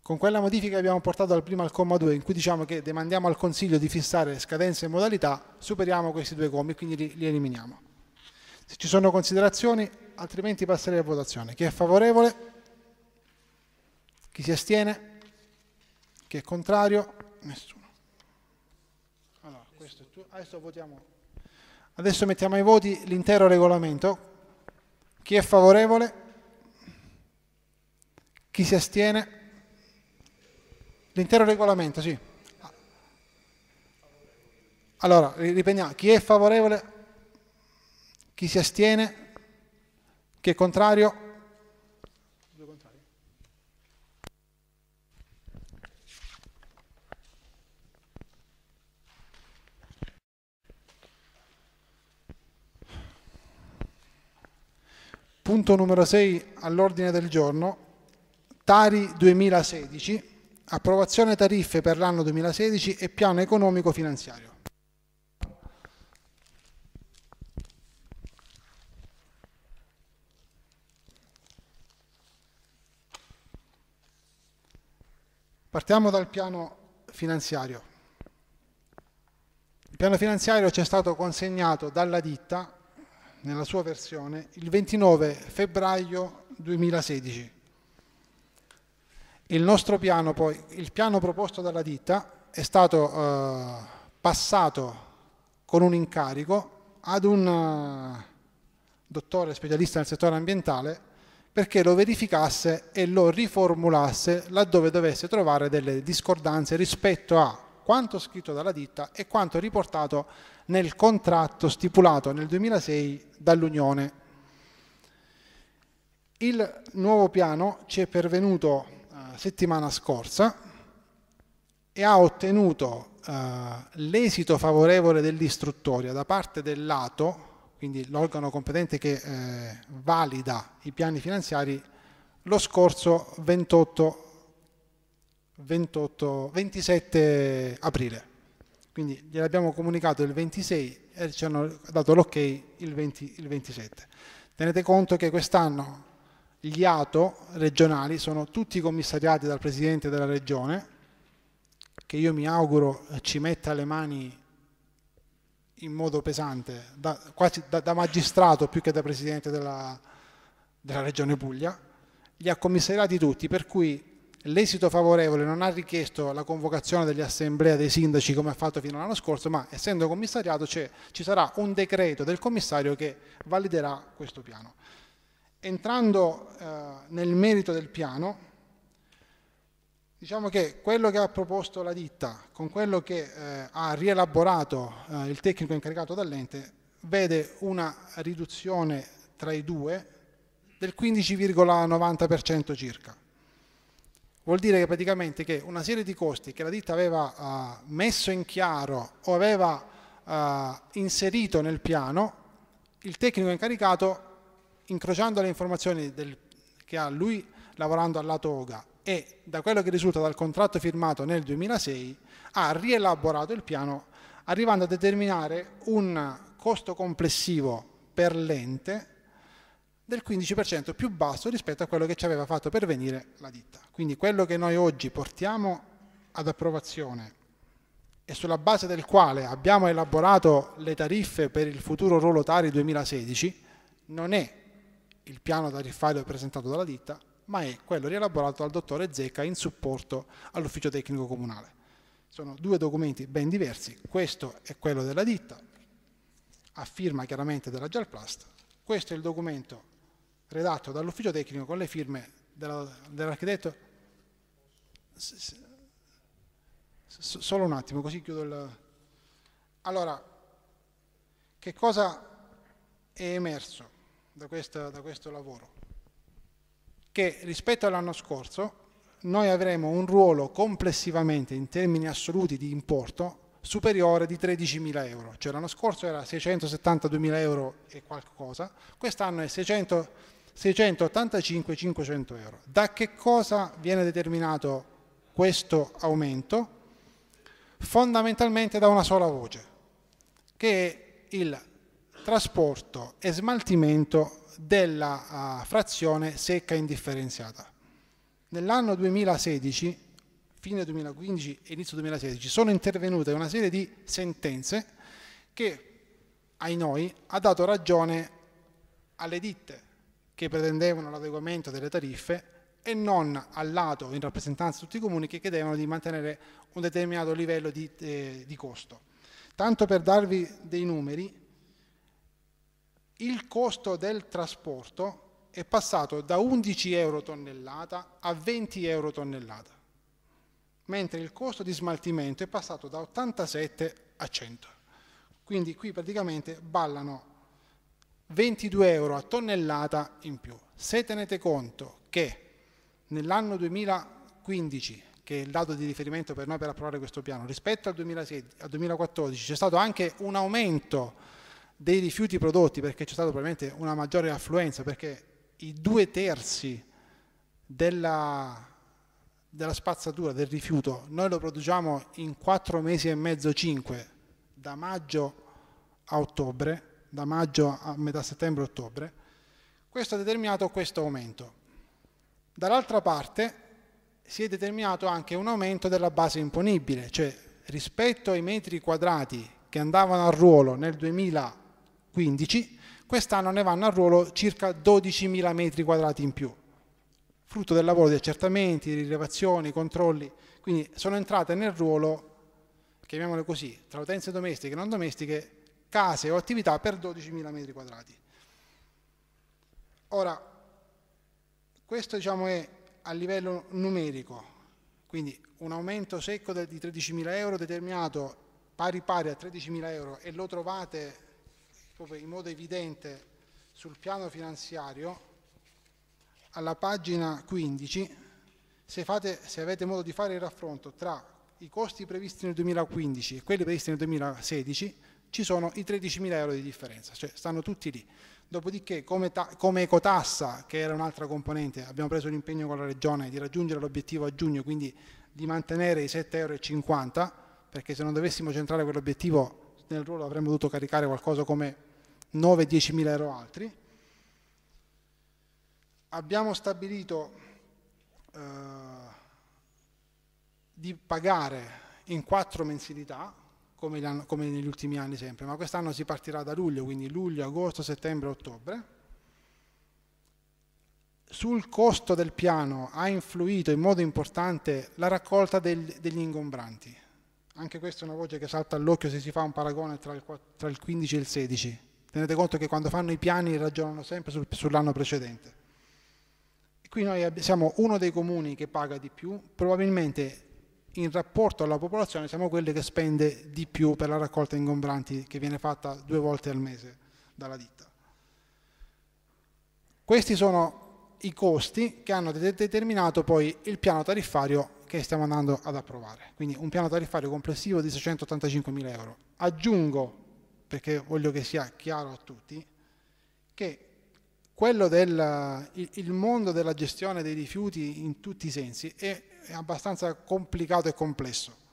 Con quella modifica che abbiamo portato al primo al comma 2, in cui diciamo che demandiamo al Consiglio di fissare scadenze e modalità, superiamo questi due commi, quindi li, li eliminiamo. Se ci sono considerazioni, altrimenti passerei a votazione. Chi è favorevole? Chi si astiene? Chi è contrario? Nessuno. Allora, adesso votiamo. Adesso mettiamo ai voti l'intero regolamento. Chi è favorevole? Chi si astiene? L'intero regolamento, sì. Allora, riprendiamo. Chi è favorevole? Chi si astiene? Chi è contrario? Punto numero 6 all'ordine del giorno, Tari 2016, approvazione tariffe per l'anno 2016 e piano economico finanziario. Partiamo dal piano finanziario. Il piano finanziario ci è stato consegnato dalla ditta nella sua versione, il 29 febbraio 2016. Il nostro piano poi, il piano proposto dalla ditta è stato eh, passato con un incarico ad un eh, dottore specialista nel settore ambientale perché lo verificasse e lo riformulasse laddove dovesse trovare delle discordanze rispetto a quanto scritto dalla ditta e quanto riportato nel contratto stipulato nel 2006 dall'Unione. Il nuovo piano ci è pervenuto eh, settimana scorsa e ha ottenuto eh, l'esito favorevole dell'istruttoria da parte dell'ATO, quindi l'organo competente che eh, valida i piani finanziari, lo scorso 28, 28, 27 aprile. Quindi gliel'abbiamo comunicato il 26 e ci hanno dato l'ok il, il 27. Tenete conto che quest'anno gli ATO regionali sono tutti commissariati dal Presidente della Regione, che io mi auguro ci metta le mani in modo pesante, da, quasi da, da magistrato più che da presidente della, della, regione Puglia, li ha commissariati tutti, per cui L'esito favorevole non ha richiesto la convocazione degli assemblea dei sindaci come ha fatto fino all'anno scorso, ma essendo commissariato ci sarà un decreto del commissario che validerà questo piano. Entrando eh, nel merito del piano, diciamo che quello che ha proposto la ditta con quello che eh, ha rielaborato eh, il tecnico incaricato dall'ente vede una riduzione tra i due del 15,90% circa Vuol dire che praticamente che una serie di costi che la ditta aveva uh, messo in chiaro o aveva uh, inserito nel piano, il tecnico incaricato, incrociando le informazioni del, che ha lui lavorando al lato OGA e da quello che risulta dal contratto firmato nel 2006, ha rielaborato il piano arrivando a determinare un costo complessivo per l'ente del 15% più basso rispetto a quello che ci aveva fatto pervenire la ditta. Quindi quello che noi oggi portiamo ad approvazione e sulla base del quale abbiamo elaborato le tariffe per il futuro ruolo Tari 2016 non è il piano tariffario presentato dalla ditta, ma è quello rielaborato dal dottore Zecca in supporto all'ufficio tecnico comunale. Sono due documenti ben diversi, questo è quello della ditta, a firma chiaramente della Gelplast, questo è il documento redatto dall'ufficio tecnico con le firme dell'architetto. Solo un attimo, così chiudo il... Allora, che cosa è emerso da, questa, da questo lavoro? Che rispetto all'anno scorso noi avremo un ruolo complessivamente in termini assoluti di importo superiore di 13.000 euro, cioè l'anno scorso era 672.000 euro e qualcosa, quest'anno è 672. 685-500 euro. Da che cosa viene determinato questo aumento? Fondamentalmente da una sola voce, che è il trasporto e smaltimento della uh, frazione secca indifferenziata. Nell'anno 2016, fine 2015 e inizio 2016, sono intervenute una serie di sentenze che, ai noi, ha dato ragione alle ditte che pretendevano l'adeguamento delle tariffe e non al lato in rappresentanza di tutti i comuni che chiedevano di mantenere un determinato livello di, eh, di costo. Tanto per darvi dei numeri, il costo del trasporto è passato da 11 euro tonnellata a 20 euro tonnellata, mentre il costo di smaltimento è passato da 87 a 100. Quindi qui praticamente ballano 22 euro a tonnellata in più. Se tenete conto che nell'anno 2015, che è il dato di riferimento per noi per approvare questo piano, rispetto al 2014 c'è stato anche un aumento dei rifiuti prodotti perché c'è stata probabilmente una maggiore affluenza, perché i due terzi della, della spazzatura, del rifiuto, noi lo produciamo in 4 mesi e mezzo, 5, da maggio a ottobre, da maggio a metà settembre-ottobre, questo ha determinato questo aumento. Dall'altra parte si è determinato anche un aumento della base imponibile, cioè rispetto ai metri quadrati che andavano al ruolo nel 2015, quest'anno ne vanno al ruolo circa 12.000 metri quadrati in più, frutto del lavoro di accertamenti, rilevazioni, controlli, quindi sono entrate nel ruolo, chiamiamole così, tra utenze domestiche e non domestiche, case o attività per 12.000 metri quadrati. Ora, questo diciamo, è a livello numerico, quindi un aumento secco di 13.000 euro determinato pari pari a 13.000 euro e lo trovate in modo evidente sul piano finanziario alla pagina 15 se, fate, se, avete modo di fare il raffronto tra i costi previsti nel 2015 e quelli previsti nel 2016 ci sono i 13.000 euro di differenza, cioè stanno tutti lì. Dopodiché come, come ecotassa, che era un'altra componente, abbiamo preso l'impegno con la Regione di raggiungere l'obiettivo a giugno, quindi di mantenere i 7,50 euro, perché se non dovessimo centrare quell'obiettivo nel ruolo avremmo dovuto caricare qualcosa come 9-10 mila euro altri. Abbiamo stabilito eh, di pagare in quattro mensilità, come, come negli ultimi anni sempre, ma quest'anno si partirà da luglio, quindi luglio, agosto, settembre, ottobre. Sul costo del piano ha influito in modo importante la raccolta del, degli ingombranti. Anche questa è una voce che salta all'occhio se si fa un paragone tra il, tra il 15 e il 16. Tenete conto che quando fanno i piani ragionano sempre sul, sull'anno precedente. qui noi siamo uno dei comuni che paga di più, probabilmente in rapporto alla popolazione siamo quelli che spende di più per la raccolta ingombranti che viene fatta due volte al mese dalla ditta. Questi sono i costi che hanno determinato poi il piano tariffario che stiamo andando ad approvare, quindi un piano tariffario complessivo di 685.000 euro. Aggiungo, perché voglio che sia chiaro a tutti, che quello del il mondo della gestione dei rifiuti in tutti i sensi è è abbastanza complicato e complesso.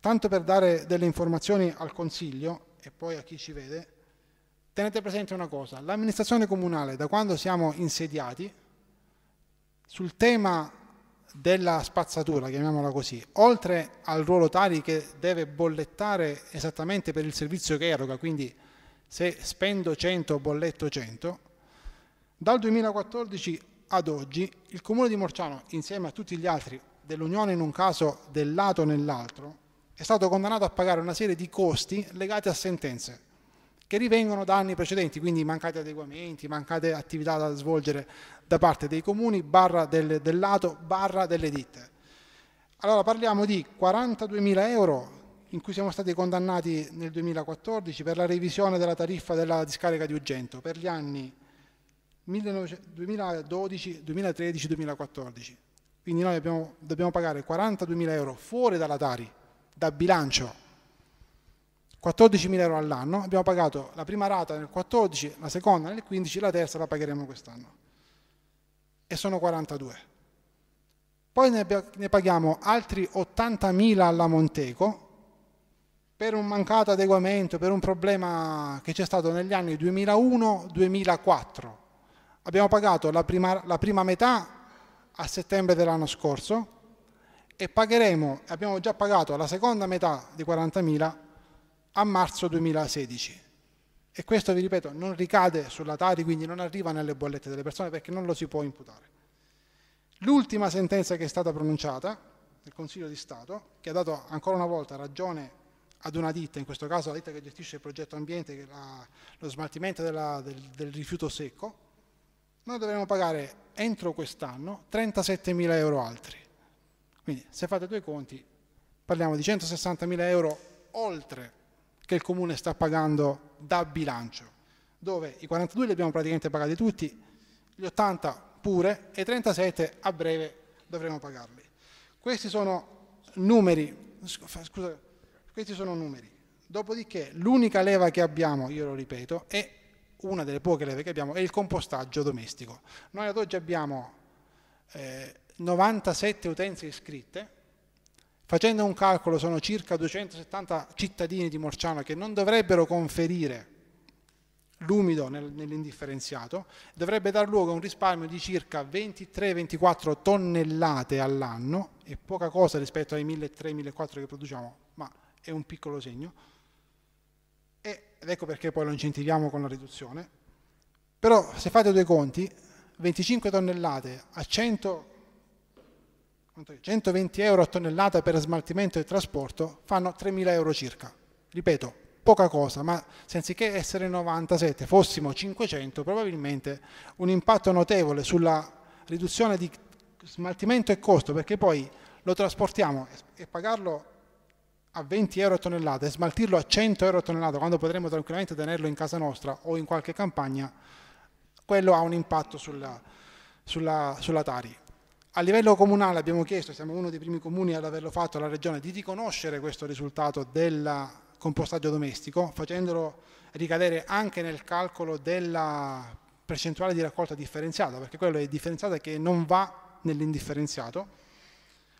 Tanto per dare delle informazioni al Consiglio e poi a chi ci vede, tenete presente una cosa, l'amministrazione comunale da quando siamo insediati sul tema della spazzatura, chiamiamola così, oltre al ruolo Tari che deve bollettare esattamente per il servizio che eroga, quindi se spendo 100 bolletto 100, dal 2014 ad oggi il comune di Morciano, insieme a tutti gli altri dell'Unione in un caso, del lato nell'altro, è stato condannato a pagare una serie di costi legati a sentenze che rivengono da anni precedenti, quindi mancati adeguamenti, mancate attività da svolgere da parte dei comuni, barra del, del lato, barra delle ditte. Allora parliamo di 42.000 euro in cui siamo stati condannati nel 2014 per la revisione della tariffa della discarica di Ugento per gli anni 2012, 2013, 2014. Quindi noi abbiamo, dobbiamo pagare 42.000 euro fuori dalla Tari, da bilancio, 14.000 euro all'anno, abbiamo pagato la prima rata nel 14, la seconda nel 15, la terza la pagheremo quest'anno. E sono 42. Poi ne, ne paghiamo altri 80.000 alla Monteco per un mancato adeguamento, per un problema che c'è stato negli anni 2001-2004. Abbiamo pagato la prima, la prima metà a settembre dell'anno scorso e pagheremo, abbiamo già pagato la seconda metà di 40.000 a marzo 2016. E questo, vi ripeto, non ricade sulla Tari, quindi non arriva nelle bollette delle persone perché non lo si può imputare. L'ultima sentenza che è stata pronunciata del Consiglio di Stato, che ha dato ancora una volta ragione ad una ditta, in questo caso la ditta che gestisce il progetto ambiente, che la, lo smaltimento della, del, del rifiuto secco, noi dovremo pagare entro quest'anno 37.000 euro altri. Quindi se fate due conti parliamo di 160.000 euro oltre che il comune sta pagando da bilancio, dove i 42 li abbiamo praticamente pagati tutti, gli 80 pure e 37 a breve dovremo pagarli. Questi sono numeri, scusa, questi sono numeri. Dopodiché l'unica leva che abbiamo, io lo ripeto, è una delle poche leve che abbiamo è il compostaggio domestico. Noi ad oggi abbiamo eh, 97 utenze iscritte, facendo un calcolo sono circa 270 cittadini di Morciano che non dovrebbero conferire l'umido nell'indifferenziato, dovrebbe dar luogo a un risparmio di circa 23-24 tonnellate all'anno, è poca cosa rispetto ai 1.300-1.400 che produciamo, ma è un piccolo segno ed ecco perché poi lo incentiviamo con la riduzione, però se fate due conti, 25 tonnellate a 100, 120 euro a tonnellata per smaltimento e trasporto fanno 3.000 euro circa. Ripeto, poca cosa, ma se anziché essere 97 fossimo 500, probabilmente un impatto notevole sulla riduzione di smaltimento e costo, perché poi lo trasportiamo e pagarlo a 20 euro a tonnellata e smaltirlo a 100 euro a tonnellata quando potremmo tranquillamente tenerlo in casa nostra o in qualche campagna, quello ha un impatto sulla, sulla, sulla Tari. A livello comunale abbiamo chiesto, siamo uno dei primi comuni ad averlo fatto alla Regione, di riconoscere questo risultato del compostaggio domestico, facendolo ricadere anche nel calcolo della percentuale di raccolta differenziata, perché quello è differenziata che non va nell'indifferenziato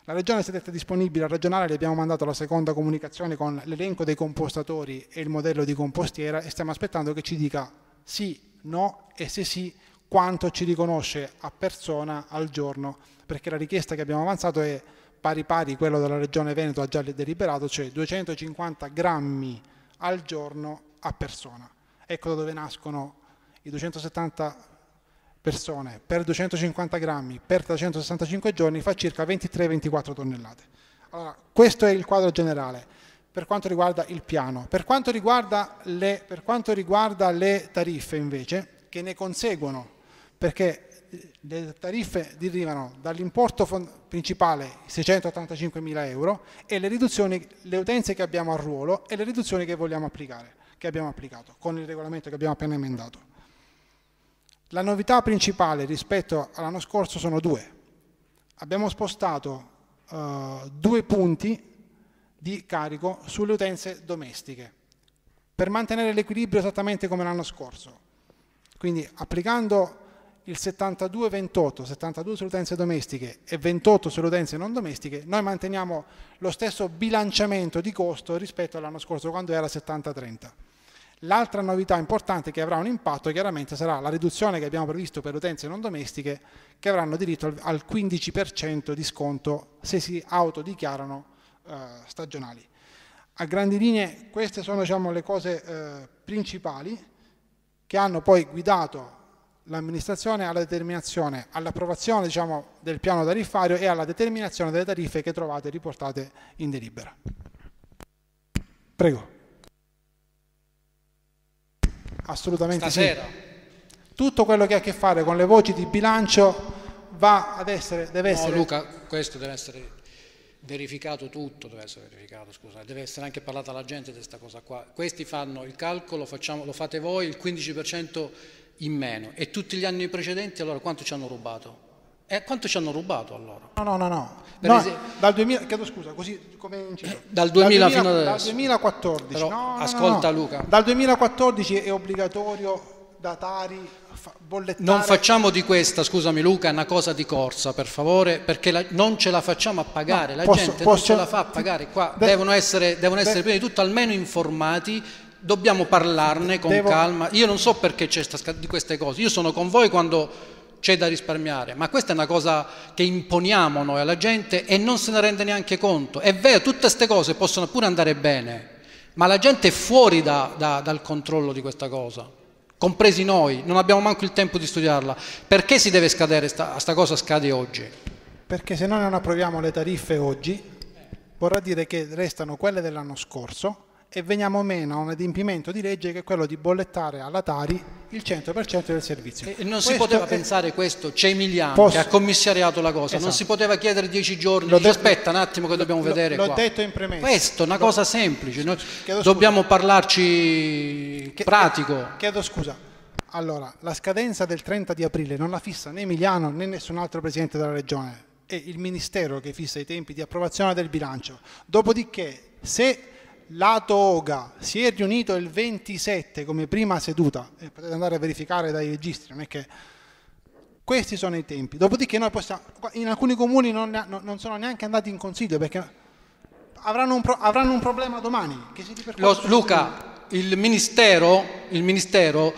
la Regione si è detta disponibile a ragionare, le abbiamo mandato la seconda comunicazione con l'elenco dei compostatori e il modello di compostiera e stiamo aspettando che ci dica sì, no e se sì quanto ci riconosce a persona al giorno, perché la richiesta che abbiamo avanzato è pari pari quello della Regione Veneto ha già deliberato, cioè 250 grammi al giorno a persona. Ecco da dove nascono i 270 persone per 250 grammi per 365 giorni fa circa 23-24 tonnellate. Allora, questo è il quadro generale per quanto riguarda il piano. Per quanto riguarda le, quanto riguarda le tariffe invece, che ne conseguono, perché eh, le tariffe derivano dall'importo principale 685.000 euro e le riduzioni, le utenze che abbiamo a ruolo e le riduzioni che vogliamo applicare, che abbiamo applicato con il regolamento che abbiamo appena emendato. La novità principale rispetto all'anno scorso sono due. Abbiamo spostato uh, due punti di carico sulle utenze domestiche per mantenere l'equilibrio esattamente come l'anno scorso. Quindi applicando il 72-28, 72 sulle utenze domestiche e 28 sulle utenze non domestiche, noi manteniamo lo stesso bilanciamento di costo rispetto all'anno scorso quando era 70-30. L'altra novità importante che avrà un impatto chiaramente sarà la riduzione che abbiamo previsto per le utenze non domestiche che avranno diritto al 15% di sconto se si autodichiarano eh, stagionali. A grandi linee queste sono diciamo, le cose eh, principali che hanno poi guidato l'amministrazione alla determinazione, all'approvazione diciamo, del piano tariffario e alla determinazione delle tariffe che trovate riportate in delibera. Prego. Assolutamente Stasera. sì. Tutto quello che ha a che fare con le voci di bilancio va ad essere, deve no, essere... Luca, questo deve essere verificato tutto, deve essere verificato, scusa, deve essere anche parlata alla gente di questa cosa qua. Questi fanno il calcolo, facciamo, lo fate voi, il 15% in meno e tutti gli anni precedenti allora quanto ci hanno rubato? E eh, quanto ci hanno rubato allora? No, no, no, no. no esempio, dal 2000, chiedo scusa, così come inciso. Eh, dal 2000 fino ad adesso. Dal 2014. Però, no, ascolta no, Luca. Dal 2014 è obbligatorio datari, bollettari. Non facciamo di questa, scusami Luca, una cosa di corsa, per favore, perché la, non ce la facciamo a pagare, la posso, gente posso, non ce la fa a pagare qua. De, devono essere, devono essere de, prima di tutto almeno informati dobbiamo parlarne con devo... calma. Io non so perché c'è di queste cose. Io sono con voi quando c'è da risparmiare, ma questa è una cosa che imponiamo noi alla gente e non se ne rende neanche conto. È vero, tutte queste cose possono pure andare bene, ma la gente è fuori da, da, dal controllo di questa cosa, compresi noi, non abbiamo manco il tempo di studiarla. Perché si deve scadere, sta, sta cosa scade oggi? Perché se noi non approviamo le tariffe oggi, vorrà dire che restano quelle dell'anno scorso e veniamo meno a un adempimento di legge che è quello di bollettare alla Tari il 100% del servizio. E non questo si poteva è... pensare questo, c'è Emiliano Posso... che ha commissariato la cosa, esatto. non si poteva chiedere dieci giorni, dice, detto... aspetta un attimo che dobbiamo vedere L'ho qua. detto in premessa. Questo è una cosa semplice, Noi dobbiamo parlarci che... pratico. Chiedo scusa. Allora, la scadenza del 30 di aprile non la fissa né Emiliano né nessun altro presidente della regione, è il ministero che fissa i tempi di approvazione del bilancio. Dopodiché, se la toga si è riunito il 27 come prima seduta, e potete andare a verificare dai registri, non è che questi sono i tempi. Dopodiché noi possiamo, in alcuni comuni non, non sono neanche andati in consiglio perché avranno un, pro, avranno un problema domani. Lo, Luca, il ministero, il ministero,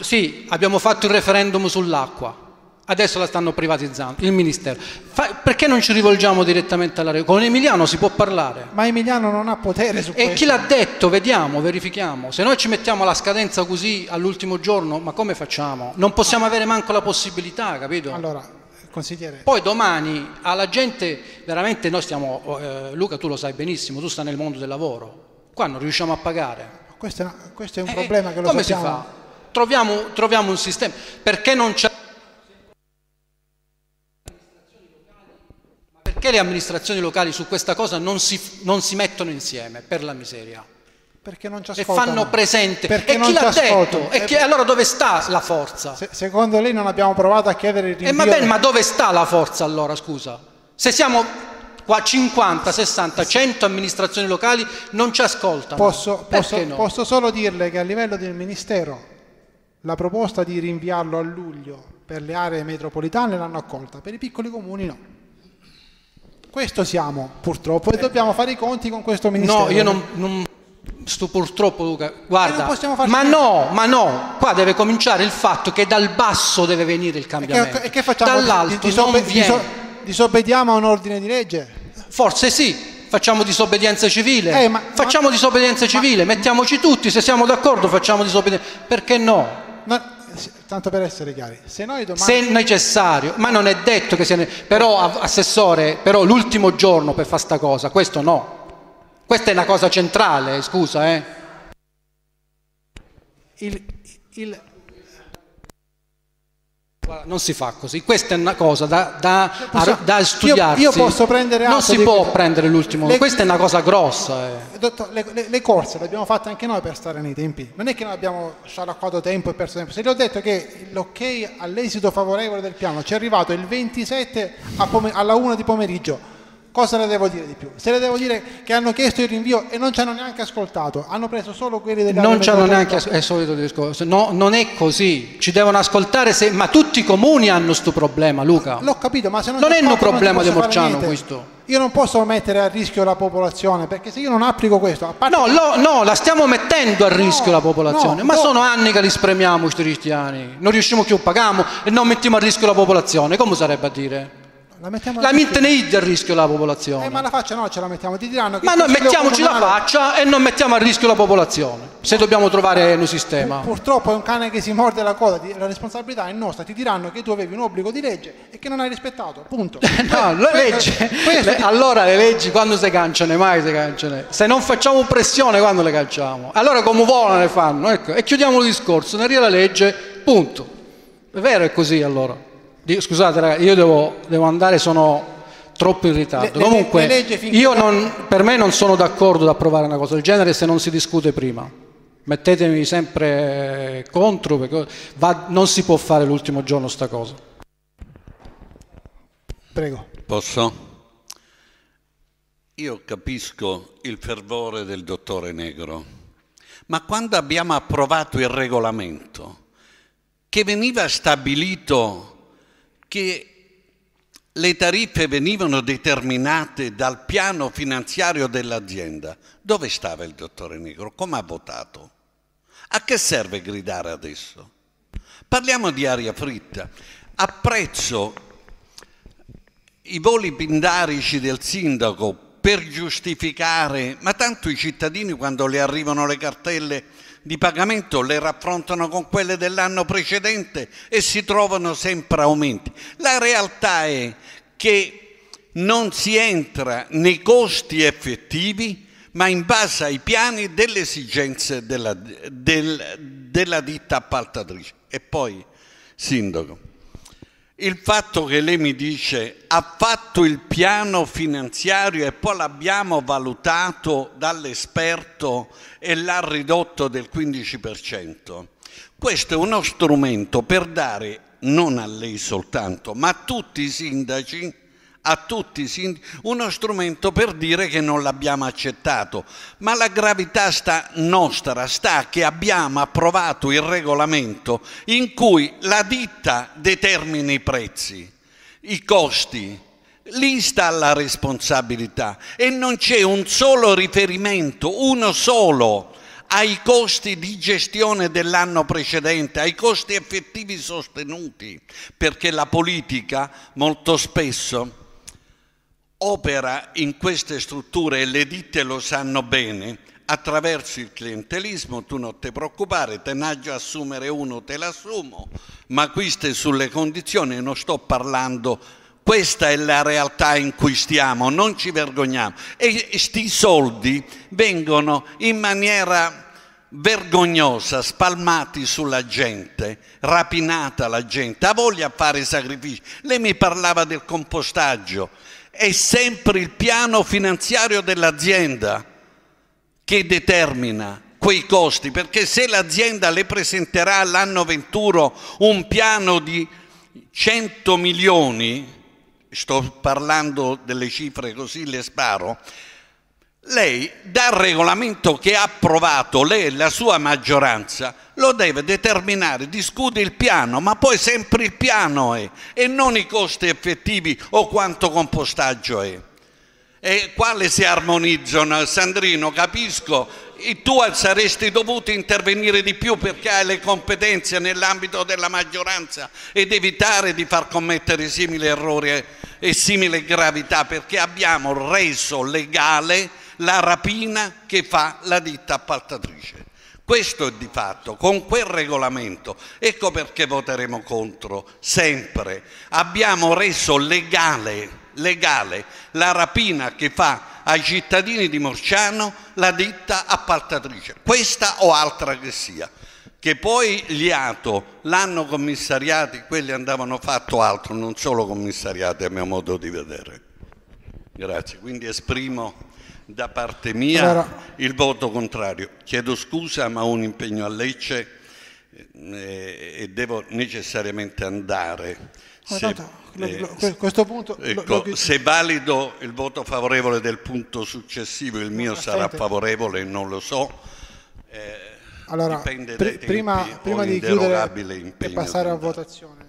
sì, abbiamo fatto il referendum sull'acqua, Adesso la stanno privatizzando, il Ministero. Fa, perché non ci rivolgiamo direttamente alla Regione? Con Emiliano si può parlare. Ma Emiliano non ha potere su e questo. E chi l'ha detto? Vediamo, verifichiamo. Se noi ci mettiamo la scadenza così all'ultimo giorno, ma come facciamo? Non possiamo avere manco la possibilità, capito? Allora, consigliere... Poi domani alla gente, veramente noi stiamo, eh, Luca tu lo sai benissimo, tu stai nel mondo del lavoro, qua non riusciamo a pagare. Questo è, questo è un eh, problema che lo come sappiamo. Come si fa? Troviamo, troviamo un sistema. Perché non c'è Perché le amministrazioni locali su questa cosa non si, non si mettono insieme per la miseria? Perché non ci ascoltano. E fanno presente. Perché e chi l'ha detto? E, chi, allora dove sta la forza? Se, secondo lei non abbiamo provato a chiedere il eh, rinvio? Eh, bene, ma dove sta la forza allora, scusa? Se siamo qua 50, 60, 100 amministrazioni locali non ci ascoltano. Posso, posso, no? posso solo dirle che a livello del Ministero la proposta di rinviarlo a luglio per le aree metropolitane l'hanno accolta, per i piccoli comuni no. Questo siamo purtroppo e dobbiamo fare i conti con questo ministero. No, io non, non sto purtroppo Luca, guarda, ma niente. no, ma no, qua deve cominciare il fatto che dal basso deve venire il cambiamento. E che, e che facciamo? Dall'alto disobe- non viene. disobbediamo a un ordine di legge? Forse sì. Facciamo disobbedienza civile, eh, ma, facciamo ma, disobbedienza civile, ma, mettiamoci tutti, se siamo d'accordo facciamo disobbedienza, perché no? Ma, tanto per essere chiari, se, noi domani... se necessario, ma non è detto che sia necessario, però assessore, però l'ultimo giorno per fare sta cosa, questo no, questa è la cosa centrale, scusa. Eh. Il, il non si fa così, questa è una cosa da, da, posso, da studiarsi. Io, io, posso prendere Non si può prendere l'ultimo, le, questa è una cosa grossa. Eh. Dottor, le, le, le, corse le abbiamo fatte anche noi per stare nei tempi, non è che noi abbiamo scialacquato tempo e perso tempo, se gli ho detto che l'ok all'esito favorevole del piano ci è arrivato il 27 a alla 1 di pomeriggio, Cosa ne devo dire di più? Se ne devo dire che hanno chiesto il rinvio e non ci hanno neanche ascoltato, hanno preso solo quelli degli Non ci hanno neanche ascoltato, è il solito discorso. No, non è così. Ci devono ascoltare, se... ma tutti i comuni hanno questo problema, Luca. L'ho capito, ma se non. Non è un problema di Morciano questo. Io non posso mettere a rischio la popolazione perché se io non applico questo. A parte No, lo, no, la stiamo mettendo a rischio no, la popolazione. No, ma sono anni che li spremiamo, questi cristiani. Non riusciamo più a pagare e non mettiamo a rischio la popolazione. Come sarebbe a dire? La, mettiamo la mette a rischio la popolazione. Eh, ma la faccia no, ce la mettiamo. Ti diranno che ma noi mettiamoci la faccia e non mettiamo a rischio la popolazione, se dobbiamo trovare un eh, sistema. Purtroppo è un cane che si morde la coda, la responsabilità è nostra. Ti diranno che tu avevi un obbligo di legge e che non hai rispettato, punto. no, le leggi. Le, allora le leggi quando si canciano, mai si canciano. Se non facciamo pressione quando le canciamo Allora come volano le fanno, ecco. E chiudiamo il discorso, ne arriva la legge, punto. È vero è così allora. Scusate ragazzi, io devo, devo andare, sono troppo in ritardo. Le, Comunque, le io non, per me non sono d'accordo ad approvare una cosa del genere se non si discute prima. Mettetemi sempre contro, perché va, non si può fare l'ultimo giorno sta cosa. Prego. Posso? Io capisco il fervore del dottore Negro, ma quando abbiamo approvato il regolamento, che veniva stabilito che le tariffe venivano determinate dal piano finanziario dell'azienda. Dove stava il dottore Negro? Come ha votato? A che serve gridare adesso? Parliamo di aria fritta. Apprezzo i voli pindarici del sindaco per giustificare, ma tanto i cittadini quando le arrivano le cartelle di pagamento le raffrontano con quelle dell'anno precedente e si trovano sempre aumenti. La realtà è che non si entra nei costi effettivi ma in base ai piani delle esigenze della, del, della ditta appaltatrice. E poi, Sindaco. Il fatto che lei mi dice ha fatto il piano finanziario e poi l'abbiamo valutato dall'esperto e l'ha ridotto del 15%, questo è uno strumento per dare, non a lei soltanto, ma a tutti i sindaci, a tutti uno strumento per dire che non l'abbiamo accettato, ma la gravità sta nostra sta che abbiamo approvato il regolamento in cui la ditta determina i prezzi, i costi, lì sta la responsabilità e non c'è un solo riferimento, uno solo, ai costi di gestione dell'anno precedente, ai costi effettivi sostenuti, perché la politica molto spesso opera in queste strutture e le ditte lo sanno bene, attraverso il clientelismo, tu non ti preoccupare, te naggio assumere uno, te l'assumo, ma queste sulle condizioni non sto parlando, questa è la realtà in cui stiamo, non ci vergogniamo. E sti soldi vengono in maniera vergognosa, spalmati sulla gente, rapinata la gente, ha voglia a fare sacrifici. Lei mi parlava del compostaggio, è sempre il piano finanziario dell'azienda che determina quei costi, perché se l'azienda le presenterà l'anno venturo un piano di 100 milioni, sto parlando delle cifre così le sparo, lei dal regolamento che ha approvato lei e la sua maggioranza lo deve determinare, discute il piano, ma poi sempre il piano è e non i costi effettivi o quanto compostaggio è. E quale si armonizzano? Sandrino, capisco, tu saresti dovuto intervenire di più perché hai le competenze nell'ambito della maggioranza ed evitare di far commettere simili errori e simile gravità perché abbiamo reso legale la rapina che fa la ditta appaltatrice. Questo è di fatto, con quel regolamento, ecco perché voteremo contro, sempre. Abbiamo reso legale, legale la rapina che fa ai cittadini di Morciano la ditta appaltatrice, questa o altra che sia che poi gli ATO l'hanno commissariati, quelli andavano fatto altro, non solo commissariati a mio modo di vedere. Grazie, quindi esprimo da parte mia allora... il voto contrario. Chiedo scusa ma ho un impegno a Lecce eh, e devo necessariamente andare. Se, eh, questo punto, ecco, lo... se valido il voto favorevole del punto successivo, il mio Assente. sarà favorevole, non lo so. Eh, allora, pr prima, prima di chiudere e passare a votazione,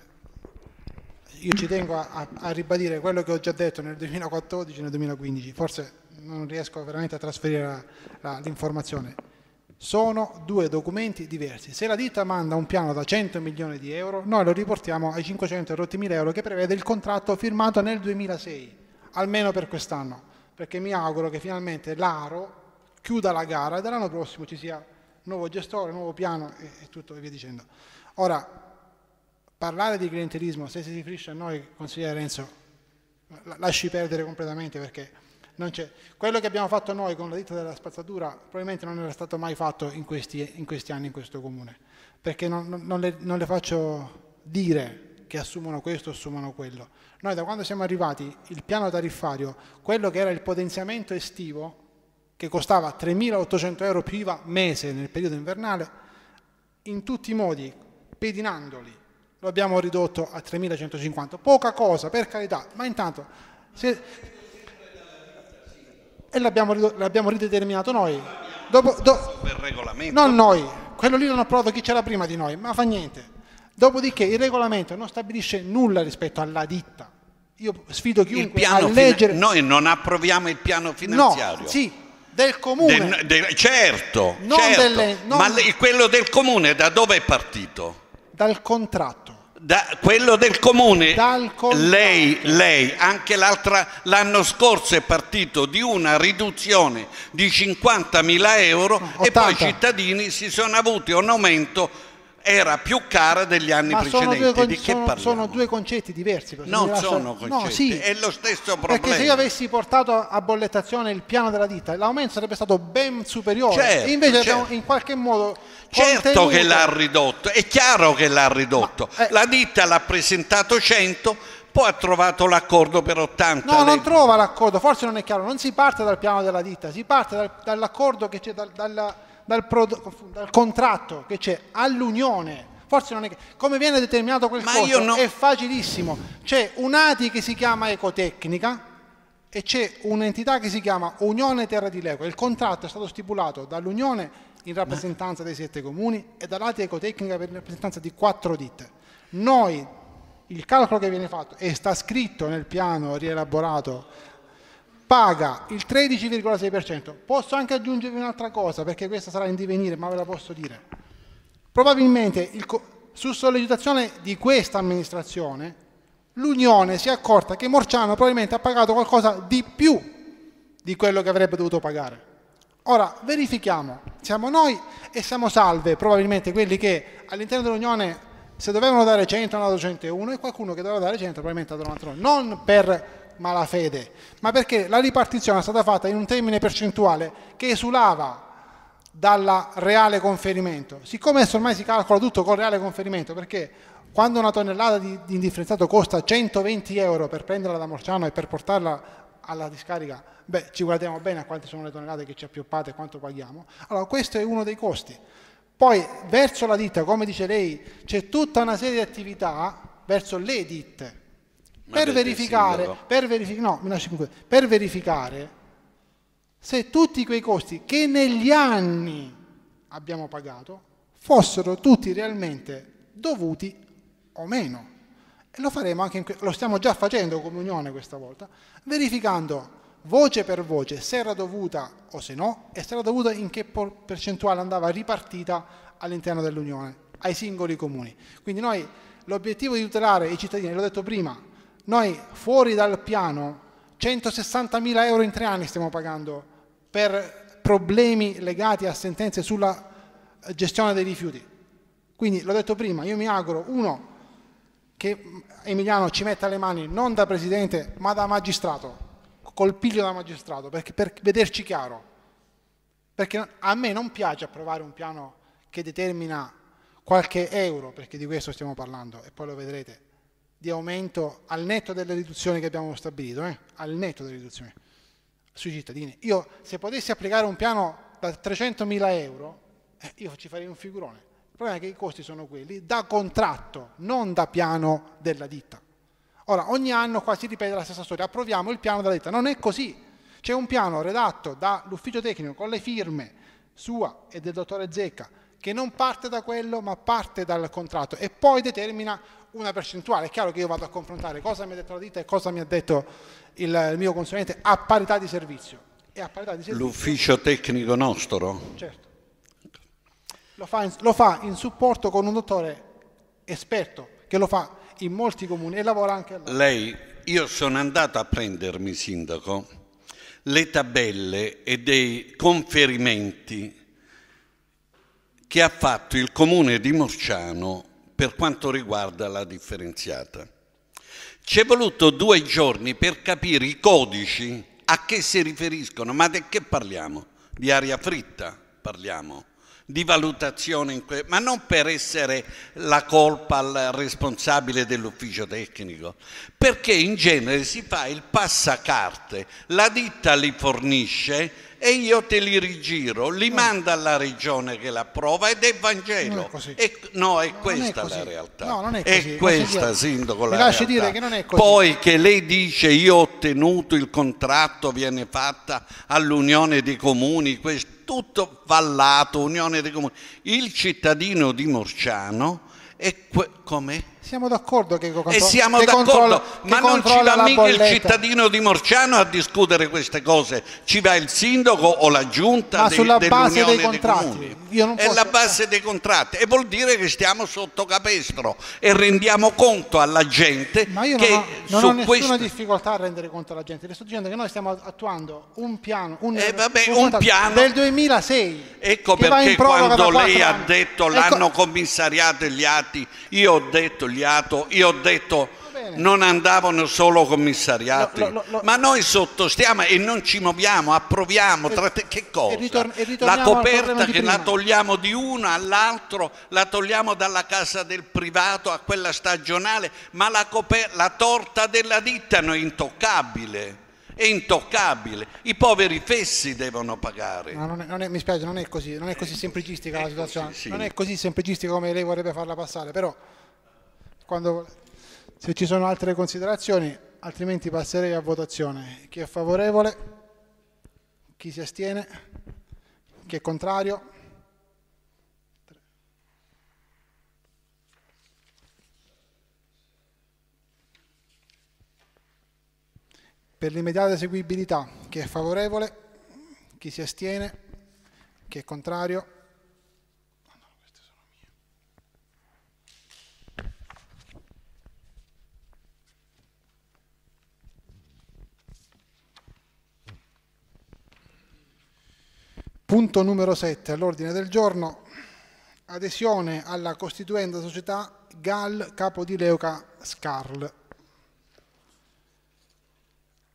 io ci tengo a, a, ribadire quello che ho già detto nel 2014 e nel 2015, forse non riesco veramente a trasferire l'informazione. Sono due documenti diversi. Se la ditta manda un piano da 100 milioni di euro, noi lo riportiamo ai 500 rotti mila euro che prevede il contratto firmato nel 2006, almeno per quest'anno, perché mi auguro che finalmente l'Aro chiuda la gara e dall'anno prossimo ci sia nuovo gestore, nuovo piano e, e tutto e via dicendo. Ora, parlare di clientelismo, se si riferisce a noi, consigliere Renzo, lasci perdere completamente perché non c'è. Quello che abbiamo fatto noi con la ditta della spazzatura probabilmente non era stato mai fatto in questi, in questi anni in questo comune, perché non, non, le, non le faccio dire che assumono questo, assumono quello. Noi da quando siamo arrivati, il piano tariffario, quello che era il potenziamento estivo, che costava 3.800 euro più IVA mese nel periodo invernale, in tutti i modi, pedinandoli, lo abbiamo ridotto a 3.150. Poca cosa, per carità, ma intanto... Se, e l'abbiamo, l'abbiamo rideterminato noi. Dopo, do, regolamento. non noi, quello lì l'hanno approvato chi c'era prima di noi, ma fa niente. Dopodiché il regolamento non stabilisce nulla rispetto alla ditta. Io sfido chiunque a leggere... Noi non approviamo il piano finanziario. No, sì, del comune. De, de, certo, certo. Delle, non... ma quello del comune da dove è partito? Dal contratto. Da, quello del comune, lei, lei, anche l'anno scorso è partito di una riduzione di 50.000 euro 80. e poi i cittadini si sono avuti un aumento era più cara degli anni Ma precedenti. Sono due, di sono, sono due concetti diversi. Non lascia... sono concetti, no, sì. è lo stesso problema. Perché se io avessi portato a bollettazione il piano della ditta, l'aumento sarebbe stato ben superiore. Certo, invece certo. in qualche modo Certo che l'ha ridotto, è chiaro che l'ha ridotto. Ma, eh, la ditta l'ha presentato 100, poi ha trovato l'accordo per 80. No, lei... non trova l'accordo, forse non è chiaro, non si parte dal piano della ditta, si parte dal, dall'accordo che c'è, dal, dal, dal, contratto che c'è all'Unione. Forse non è chiaro. Come viene determinato quel Ma costo? No... È facilissimo. C'è un'ATI che si chiama Ecotecnica, e c'è un'entità che si chiama Unione Terra di Leco. Il contratto è stato stipulato dall'Unione in rappresentanza dei sette comuni e dall'altra ecotecnica per rappresentanza di quattro ditte. Noi, il calcolo che viene fatto e sta scritto nel piano rielaborato paga il 13,6%. Posso anche aggiungervi un'altra cosa, perché questa sarà in divenire, ma ve la posso dire. Probabilmente su sollecitazione di questa amministrazione l'Unione si è accorta che Morciano probabilmente ha pagato qualcosa di più di quello che avrebbe dovuto pagare. Ora verifichiamo, siamo noi e siamo salve probabilmente quelli che all'interno dell'Unione se dovevano dare 100 hanno dato 101 e qualcuno che doveva dare 100 probabilmente ha dato 91, non per malafede, ma perché la ripartizione è stata fatta in un termine percentuale che esulava dal reale conferimento. Siccome ormai si calcola tutto col reale conferimento, perché quando una tonnellata di, di indifferenziato costa 120 euro per prenderla da Morciano e per portarla alla discarica, beh, ci guardiamo bene a quante sono le tonnellate che ci appioppate e quanto paghiamo. Allora, questo è uno dei costi. Poi, verso la ditta, come dice lei, c'è tutta una serie di attività verso le ditte. Per verificare, per, verific no, per verificare se tutti quei costi che negli anni abbiamo pagato fossero tutti realmente dovuti o meno. E lo faremo anche, in, lo stiamo già facendo come unione questa volta, verificando voce per voce se era dovuta o se no, e se era dovuta in che percentuale andava ripartita all'interno dell'Unione, ai singoli comuni. Quindi noi l'obiettivo di tutelare i cittadini, l'ho detto prima, noi fuori dal piano 160.000 euro in tre anni stiamo pagando per problemi legati a sentenze sulla eh, gestione dei rifiuti. Quindi l'ho detto prima, io mi auguro, uno, che Emiliano ci metta le mani non da presidente ma da magistrato, col piglio da magistrato, perché, per vederci chiaro. Perché a me non piace approvare un piano che determina qualche euro, perché di questo stiamo parlando e poi lo vedrete, di aumento al netto delle riduzioni che abbiamo stabilito, eh? al netto delle riduzioni sui cittadini. Io se potessi applicare un piano da 300.000 euro, eh, io ci farei un figurone il problema è che i costi sono quelli da contratto, non da piano della ditta. Ora, ogni anno qua si ripete la stessa storia, approviamo il piano della ditta. Non è così. C'è un piano redatto dall'ufficio tecnico con le firme sua e del dottore Zecca che non parte da quello ma parte dal contratto e poi determina una percentuale. È chiaro che io vado a confrontare cosa mi ha detto la ditta e cosa mi ha detto il mio consulente a parità di servizio. L'ufficio tecnico nostro? Certo. Lo fa, in, lo fa in supporto con un dottore esperto che lo fa in molti comuni e lavora anche là. Lei, io sono andato a prendermi, sindaco, le tabelle e dei conferimenti che ha fatto il comune di Morciano per quanto riguarda la differenziata. Ci è voluto due giorni per capire i codici a che si riferiscono, ma di che parliamo? Di aria fritta parliamo di valutazione, ma non per essere la colpa al responsabile dell'ufficio tecnico, perché in genere si fa il passacarte, la ditta li fornisce e io te li rigiro, li no. manda alla regione che la prova ed è Vangelo. È e, no, è questa è la realtà. No, non è, così. è questa, Sindaco, la realtà. Dire che non è così. Poi che lei dice io ho ottenuto il contratto, viene fatta all'unione dei comuni, questo, tutto vallato, unione dei comuni. Il cittadino di Morciano è com'è? Siamo d'accordo che contro- E siamo che d'accordo, controlla- ma che non ci va la mica il cittadino di Morciano a discutere queste cose, ci va il sindaco o la giunta Ma dei- sulla base dell'Unione dei Comuni. Io non È posso- la base dei contratti e vuol dire che stiamo sotto capestro e rendiamo conto alla gente Ma io non ho, non ho nessuna questo difficoltà a rendere conto alla gente, le sto dicendo che noi stiamo attuando un piano, un, Eh, vabbè, un contratto piano- del 2006. Ecco perché quando lei quattro ha detto Ecco- l'hanno commissariato gli atti, io ho detto gli spogliato, io ho detto non andavano solo commissariati, no, no, no, ma noi sottostiamo e non ci muoviamo, approviamo, tratte... che cosa? E ritorn- e la coperta che la togliamo di uno all'altro, la togliamo dalla casa del privato a quella stagionale, ma la, coper- la torta della ditta non è intoccabile è intoccabile. I poveri fessi devono pagare. No, non è, non è, mi spiace, non è così, non è così eh, semplicistica è la situazione. Così, sì. Non è così semplicistica come lei vorrebbe farla passare, però quando, se ci sono altre considerazioni, altrimenti passerei a votazione. Chi è favorevole? Chi si astiene? Chi è contrario? Per l'immediata eseguibilità, chi è favorevole? Chi si astiene? Chi è contrario? Punto numero 7 all'ordine del giorno, adesione alla costituenda società GAL Capo di Leuca Scarl.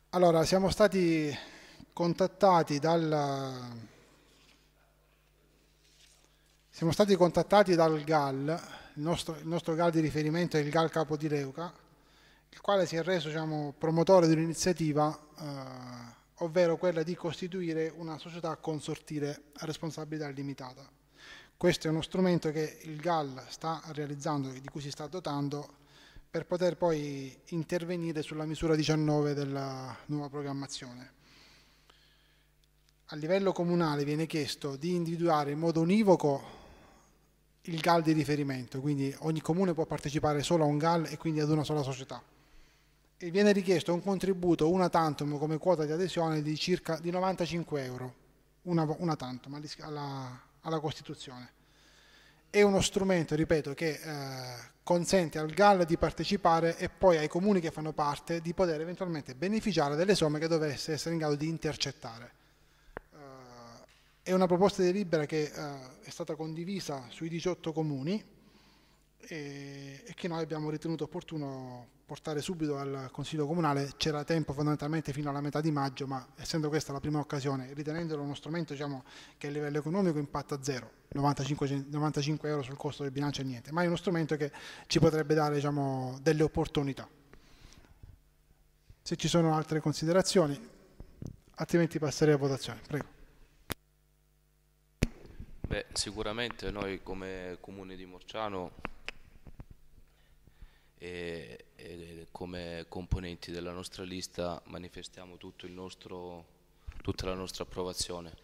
Allora, siamo stati contattati dal, siamo stati contattati dal GAL, il nostro, il nostro GAL di riferimento è il GAL Capo di Leuca, il quale si è reso diciamo, promotore di un'iniziativa eh, ovvero quella di costituire una società consortile a responsabilità limitata. Questo è uno strumento che il GAL sta realizzando e di cui si sta dotando per poter poi intervenire sulla misura 19 della nuova programmazione. A livello comunale viene chiesto di individuare in modo univoco il GAL di riferimento, quindi ogni comune può partecipare solo a un GAL e quindi ad una sola società e viene richiesto un contributo una tantum come quota di adesione di circa di 95 euro, una, una tantum alla, alla, Costituzione. È uno strumento, ripeto, che eh, consente al GAL di partecipare e poi ai comuni che fanno parte di poter eventualmente beneficiare delle somme che dovesse essere in grado di intercettare. Eh, è una proposta di delibera che eh, è stata condivisa sui 18 comuni, e, e che noi abbiamo ritenuto opportuno portare subito al Consiglio Comunale. C'era tempo fondamentalmente fino alla metà di maggio, ma essendo questa la prima occasione, ritenendolo uno strumento diciamo, che a livello economico impatta zero, 95, 95, euro sul costo del bilancio e niente, ma è uno strumento che ci potrebbe dare diciamo, delle opportunità. Se ci sono altre considerazioni, altrimenti passerei a votazione. Prego. Beh, sicuramente noi come Comune di Morciano e, e come componenti della nostra lista manifestiamo tutto nostro, tutta la nostra approvazione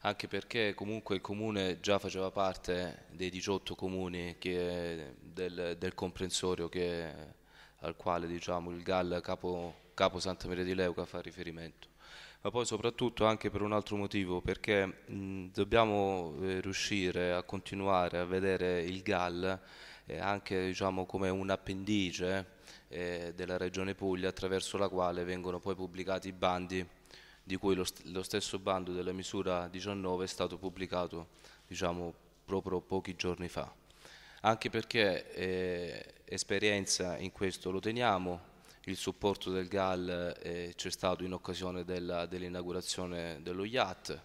anche perché comunque il comune già faceva parte dei 18 comuni che, del, del, comprensorio che, al quale diciamo, il GAL capo, capo, Santa Maria di Leuca fa riferimento. Ma poi soprattutto anche per un altro motivo, perché mh, dobbiamo eh, riuscire a continuare a vedere il GAL eh, anche diciamo, come un appendice eh, della Regione Puglia attraverso la quale vengono poi pubblicati i bandi di cui lo, st lo stesso bando della misura 19 è stato pubblicato diciamo, proprio pochi giorni fa. Anche perché eh, esperienza in questo lo teniamo, il supporto del GAL eh, c'è stato in occasione dell'inaugurazione dello IAT,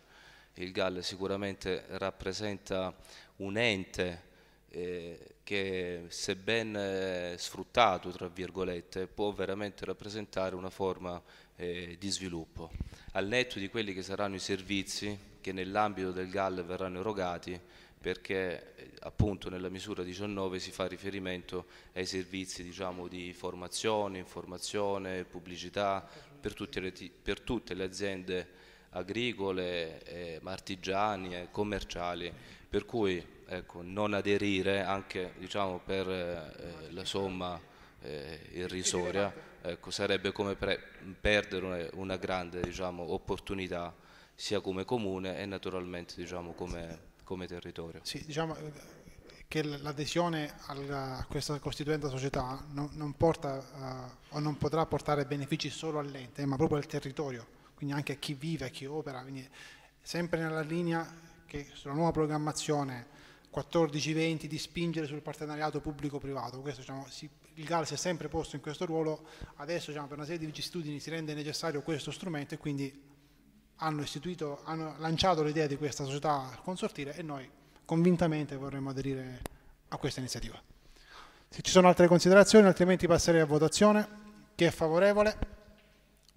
il GAL sicuramente rappresenta un ente eh, che se ben eh, sfruttato, tra virgolette, può veramente rappresentare una forma eh, di sviluppo. Al netto di quelli che saranno i servizi che nell'ambito del GAL verranno erogati, perché eh, appunto nella misura 19 si fa riferimento ai servizi diciamo, di formazione, informazione, pubblicità per tutte le, per tutte le aziende agricole, eh, artigiane, commerciali, per cui ecco, non aderire anche diciamo, per eh, eh la somma eh, irrisoria ecco, sarebbe come perdere una grande diciamo, opportunità sia come comune e naturalmente diciamo, come, come, territorio. Sì, diciamo eh, che l'adesione a questa costituente società non, non porta uh, o non potrà portare benefici solo all'ente, ma proprio al territorio, quindi anche a chi vive, a chi opera, quindi sempre nella linea che sulla nuova programmazione 14-20 di spingere sul partenariato pubblico-privato. Diciamo, il GAL si è sempre posto in questo ruolo, adesso diciamo, per una serie di vicissitudini si rende necessario questo strumento e quindi hanno, hanno lanciato l'idea di questa società consortile e noi convintamente vorremmo aderire a questa iniziativa. Se ci sono altre considerazioni, altrimenti passerei a votazione. Chi è favorevole?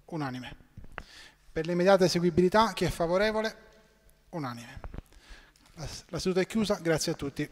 Unanime. Per l'immediata eseguibilità, chi è favorevole? Unanime. La seduta è chiusa, grazie a tutti.